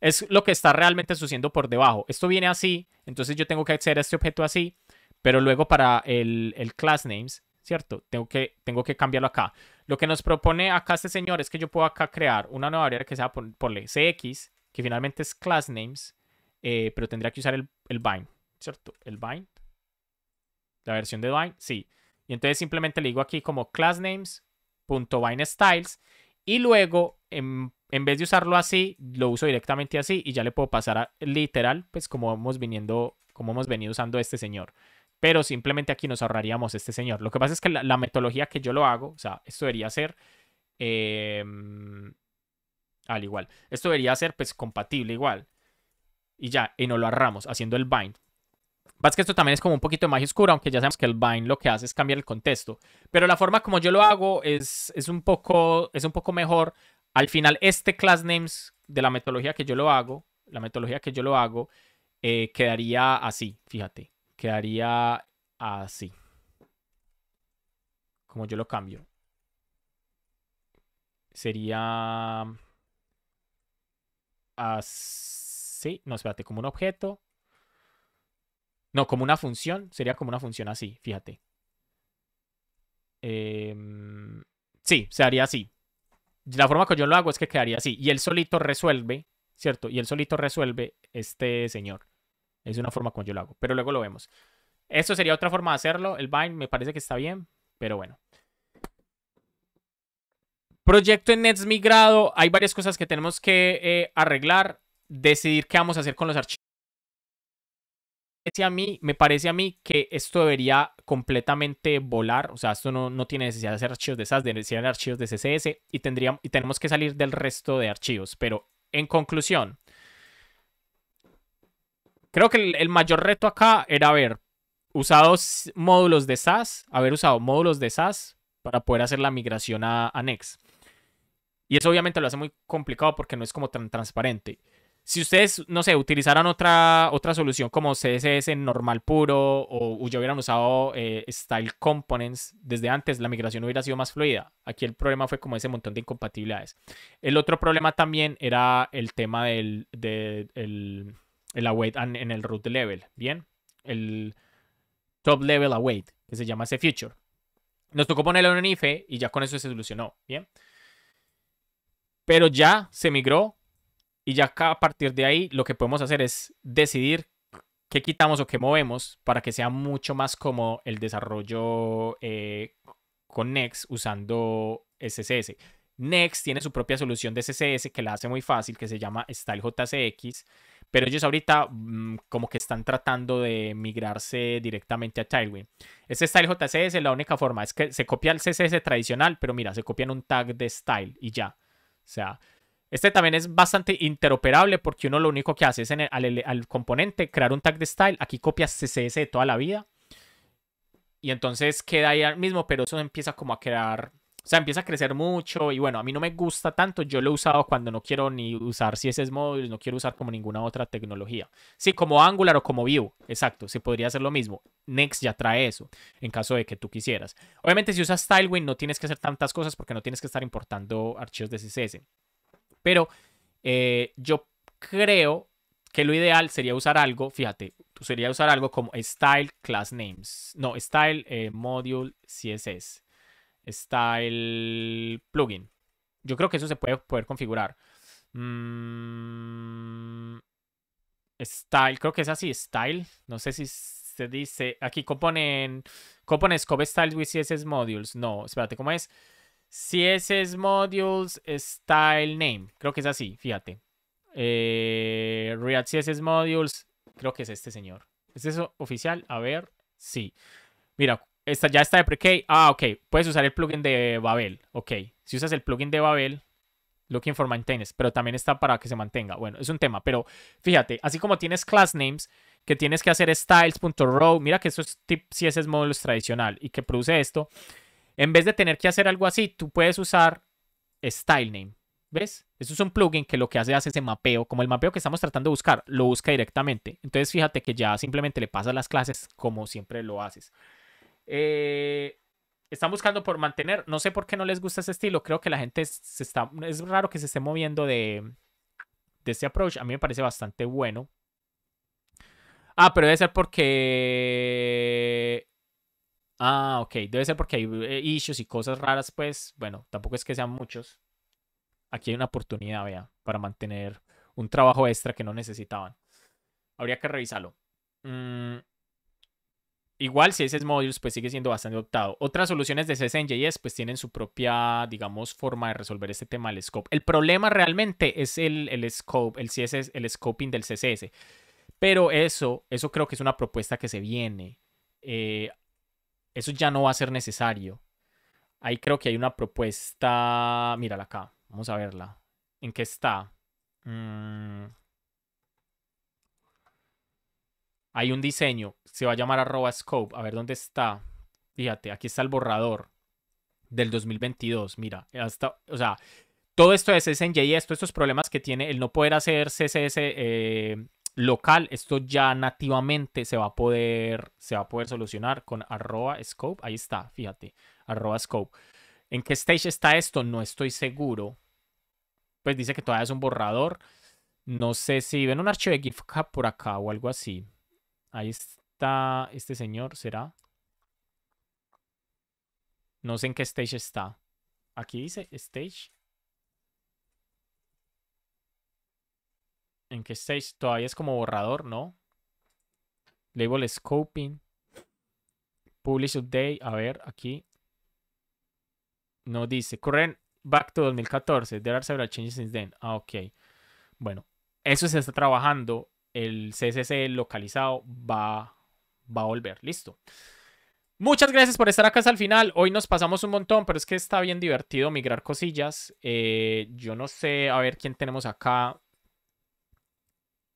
[SPEAKER 1] Es lo que está realmente sucediendo por debajo. Esto viene así, entonces yo tengo que acceder a este objeto así, pero luego para el, el class names, ¿cierto? Tengo que, tengo que cambiarlo acá. Lo que nos propone acá este señor es que yo puedo acá crear una nueva variable que sea, por, le CX, que finalmente es class names, eh, pero tendría que usar el, el bind, ¿cierto? El bind, la versión de bind, sí. Y entonces simplemente le digo aquí como class styles y luego en en vez de usarlo así, lo uso directamente así y ya le puedo pasar a, literal, pues como hemos, viniendo, como hemos venido usando este señor. Pero simplemente aquí nos ahorraríamos este señor. Lo que pasa es que la, metodología que yo lo hago, o sea, esto debería ser... Em, al igual. Esto debería ser pues compatible igual. Y ya, y nos lo ahorramos haciendo el bind. Pasa que esto también es como un poquito de magia oscura, aunque ya sabemos que el bind lo que hace es cambiar el contexto. Pero la forma como yo lo hago es, es, un, poco, es un poco mejor al final, este class names de la metodología que yo lo hago, la metodología que yo lo hago, eh, quedaría así, fíjate, quedaría así. Como yo lo cambio. Sería así, no, espérate, como un objeto. No, como una función, sería como una función así, fíjate. Em, sí, se haría así la forma que yo lo hago es que quedaría así. Y él solito resuelve, ¿cierto? Y él solito resuelve este señor. Es una forma como yo lo hago. Pero luego lo vemos. Esto sería otra forma de hacerlo. El bind me parece que está bien, pero bueno. Proyecto en Nets migrado. Hay varias cosas que tenemos que eh, arreglar. Decidir qué vamos a hacer con los archivos a mí, me parece a mí que esto debería completamente volar, o sea, esto no, tiene necesidad de hacer archivos de SAS, de archivos de CSS y, tendríamos y tenemos que salir del resto de archivos. Pero en conclusión, creo que el, mayor reto acá era haber usado módulos de SAS, haber usado módulos de SAS para poder hacer la migración a, a Next. Y eso obviamente lo hace muy complicado porque no es como tan transparente si ustedes, no sé, utilizaran otra, otra solución como CSS normal puro o, yo hubieran usado eh, Style Components desde antes, la migración hubiera sido más fluida. Aquí el problema fue como ese montón de incompatibilidades. El otro problema también era el tema del de, el, await en el root level, ¿bien? El top level await, que se llama ese feature. Nos tocó ponerlo en un IFE y ya con eso se solucionó, ¿bien? Pero ya se migró y ya acá, a partir de ahí lo que podemos hacer es decidir qué quitamos o qué movemos para que sea mucho más como el desarrollo eh, con Next usando SSS Next tiene su propia solución de CSS que la hace muy fácil, que se llama StyleJCX, pero ellos ahorita mm, como que están tratando de migrarse directamente a Tailwind. Este es la única forma es que se copia el CSS tradicional, pero mira, se copia en un tag de style y ya. O sea, este también es bastante interoperable porque uno lo único que hace es al, componente crear un tag de style. Aquí copias CSS de toda la vida. Y entonces queda ahí al mismo, pero eso empieza como a crear... O sea, empieza a crecer mucho y bueno, a mí no me gusta tanto. Yo lo he usado cuando no quiero ni usar CSS Modules, no quiero usar como ninguna otra tecnología. Sí, como Angular o como Vue, exacto, se podría hacer lo mismo. Next ya trae eso, en caso de que tú quisieras. Obviamente si usas Stylewin no tienes que hacer tantas cosas porque no tienes que estar importando archivos de CSS. Pero eh, yo creo que lo ideal sería usar algo, fíjate, sería usar algo como style class names. No, style eh, module CSS. Style plugin. Yo creo que eso se puede poder configurar. Mm, style, creo que es así, style. No sé si se dice. Aquí componen. Componen scope style with CSS modules. No, espérate, ¿cómo es? CSS Modules Style Name. Creo que es así, fíjate. Eh, React CSS Modules. Creo que es este señor. ¿Es eso oficial? A ver. Sí. Mira, esta, ya está de pre-key. Ah, ok. Puedes usar el plugin de Babel. Ok. Si usas el plugin de Babel, looking for maintainers, pero también está para que se mantenga. Bueno, es un tema, pero fíjate, así como tienes class names, que tienes que hacer styles.row, mira que eso es tip CSS Modules tradicional y que produce esto. En vez de tener que hacer algo así, tú puedes usar style name. ¿Ves? Eso es un plugin que lo que hace es ese mapeo. Como el mapeo que estamos tratando de buscar, lo busca directamente. Entonces fíjate que ya simplemente le pasa las clases como siempre lo haces. Eh, están buscando por mantener. No sé por qué no les gusta ese estilo. Creo que la gente se está. Es raro que se esté moviendo de, de este approach. A mí me parece bastante bueno. Ah, pero debe ser porque Ah, ok. Debe ser porque hay eh, issues y cosas raras, pues. Bueno, tampoco es que sean muchos. Aquí hay una oportunidad, vea, para mantener un trabajo extra que no necesitaban. Habría que revisarlo. Mm, igual, si ese es Modules, pues sigue siendo bastante optado. Otras soluciones de JS, pues tienen su propia, digamos, forma de resolver este tema del scope. El problema realmente es el, el scope, el CSS, el scoping del CSS. Pero eso, eso creo que es una propuesta que se viene. Eh, eso ya no va a ser necesario. Ahí creo que hay una propuesta. Mírala acá. Vamos a verla. ¿En qué está? Mm. Hay un diseño. Se va a llamar arroba scope. A ver dónde está. Fíjate, aquí está el borrador del 2022. Mira, hasta, o sea, todo esto es CSNJ, esto, estos problemas que tiene el no poder hacer CSS, local, esto ya nativamente se va a poder, se va a poder solucionar con arroba scope. Ahí está, fíjate, arroba scope. ¿En qué stage está esto? No estoy seguro. Pues dice que todavía es un borrador. No sé si ven un archivo de GitHub por acá o algo así. Ahí está este señor, ¿será? No sé en qué stage está. Aquí dice stage ¿En qué stage? Todavía es como borrador, ¿no? Label Scoping. Publish Update. A ver, aquí. No dice. Current back to 2014. There are several changes since then. Ah, ok. Bueno, eso se está trabajando. El CSS localizado va, va a volver. Listo. Muchas gracias por estar acá hasta el final. Hoy nos pasamos un montón, pero es que está bien divertido migrar cosillas. Eh, yo no sé, a ver quién tenemos acá.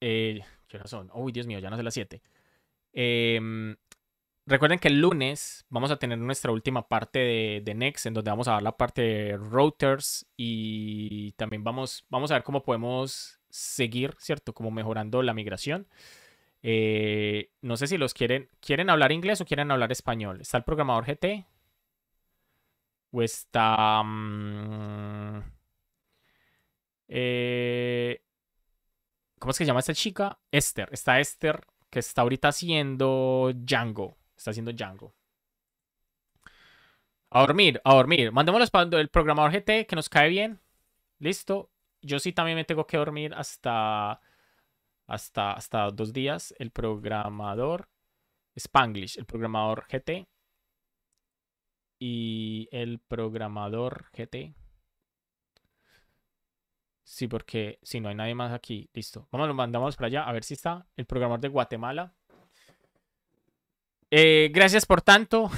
[SPEAKER 1] Eh, ¿Qué razón? son? Uy, Dios mío, ya no sé las 7. Em, recuerden que el lunes vamos a tener nuestra última parte de, Next, en donde vamos a ver la parte de routers y también vamos, vamos a ver cómo podemos seguir, ¿cierto? Como mejorando la migración. Eh, no sé si los quieren, quieren hablar inglés o quieren hablar español. ¿Está el programador GT? ¿O está... Mm, eh, ¿Cómo es que se llama esta chica? Esther. Está Esther, que está ahorita haciendo Django. Está haciendo Django. A dormir, a dormir. Mandémoslo para el programador GT que nos cae bien. Listo. Yo sí también me tengo que dormir hasta, hasta, hasta dos días. El programador Spanglish, el programador GT. Y el programador GT. Sí, porque si no hay nadie más aquí, listo. Vamos, lo mandamos para allá a ver si está el programador de Guatemala. Eh, gracias por tanto.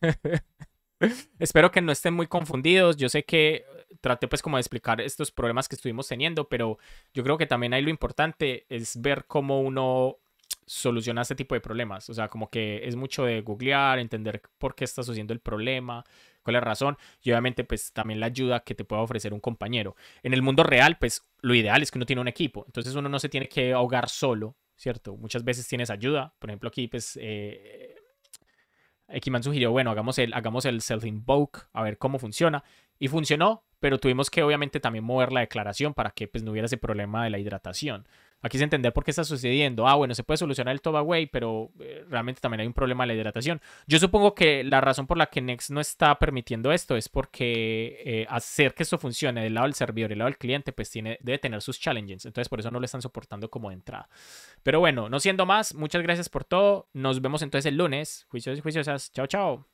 [SPEAKER 1] Espero que no estén muy confundidos. Yo sé que eh, traté pues como de explicar estos problemas que estuvimos teniendo, pero yo creo que también hay lo importante es ver cómo uno soluciona este tipo de problemas. O sea, como que es mucho de googlear, entender por qué está sucediendo el problema, cuál es la razón y obviamente pues también la ayuda que te pueda ofrecer un compañero. En el mundo real pues lo ideal es que uno tiene un equipo, entonces uno no se tiene que ahogar solo, ¿cierto? Muchas veces tienes ayuda, por ejemplo aquí pues... Eh, sugirió, bueno, hagamos el, hagamos el self-invoke, a ver cómo funciona. Y funcionó, pero tuvimos que obviamente también mover la declaración para que pues, no hubiera ese problema de la hidratación. Aquí es entender por qué está sucediendo. Ah, bueno, se puede solucionar el Tobaway, away, pero eh, realmente también hay un problema de la hidratación. Yo supongo que la razón por la que Next no está permitiendo esto es porque eh, hacer que esto funcione del lado del servidor y del lado del cliente, pues tiene, debe tener sus challenges. Entonces, por eso no lo están soportando como de entrada. Pero bueno, no siendo más, muchas gracias por todo. Nos vemos entonces el lunes. Juicios y juiciosas. Chao, chao.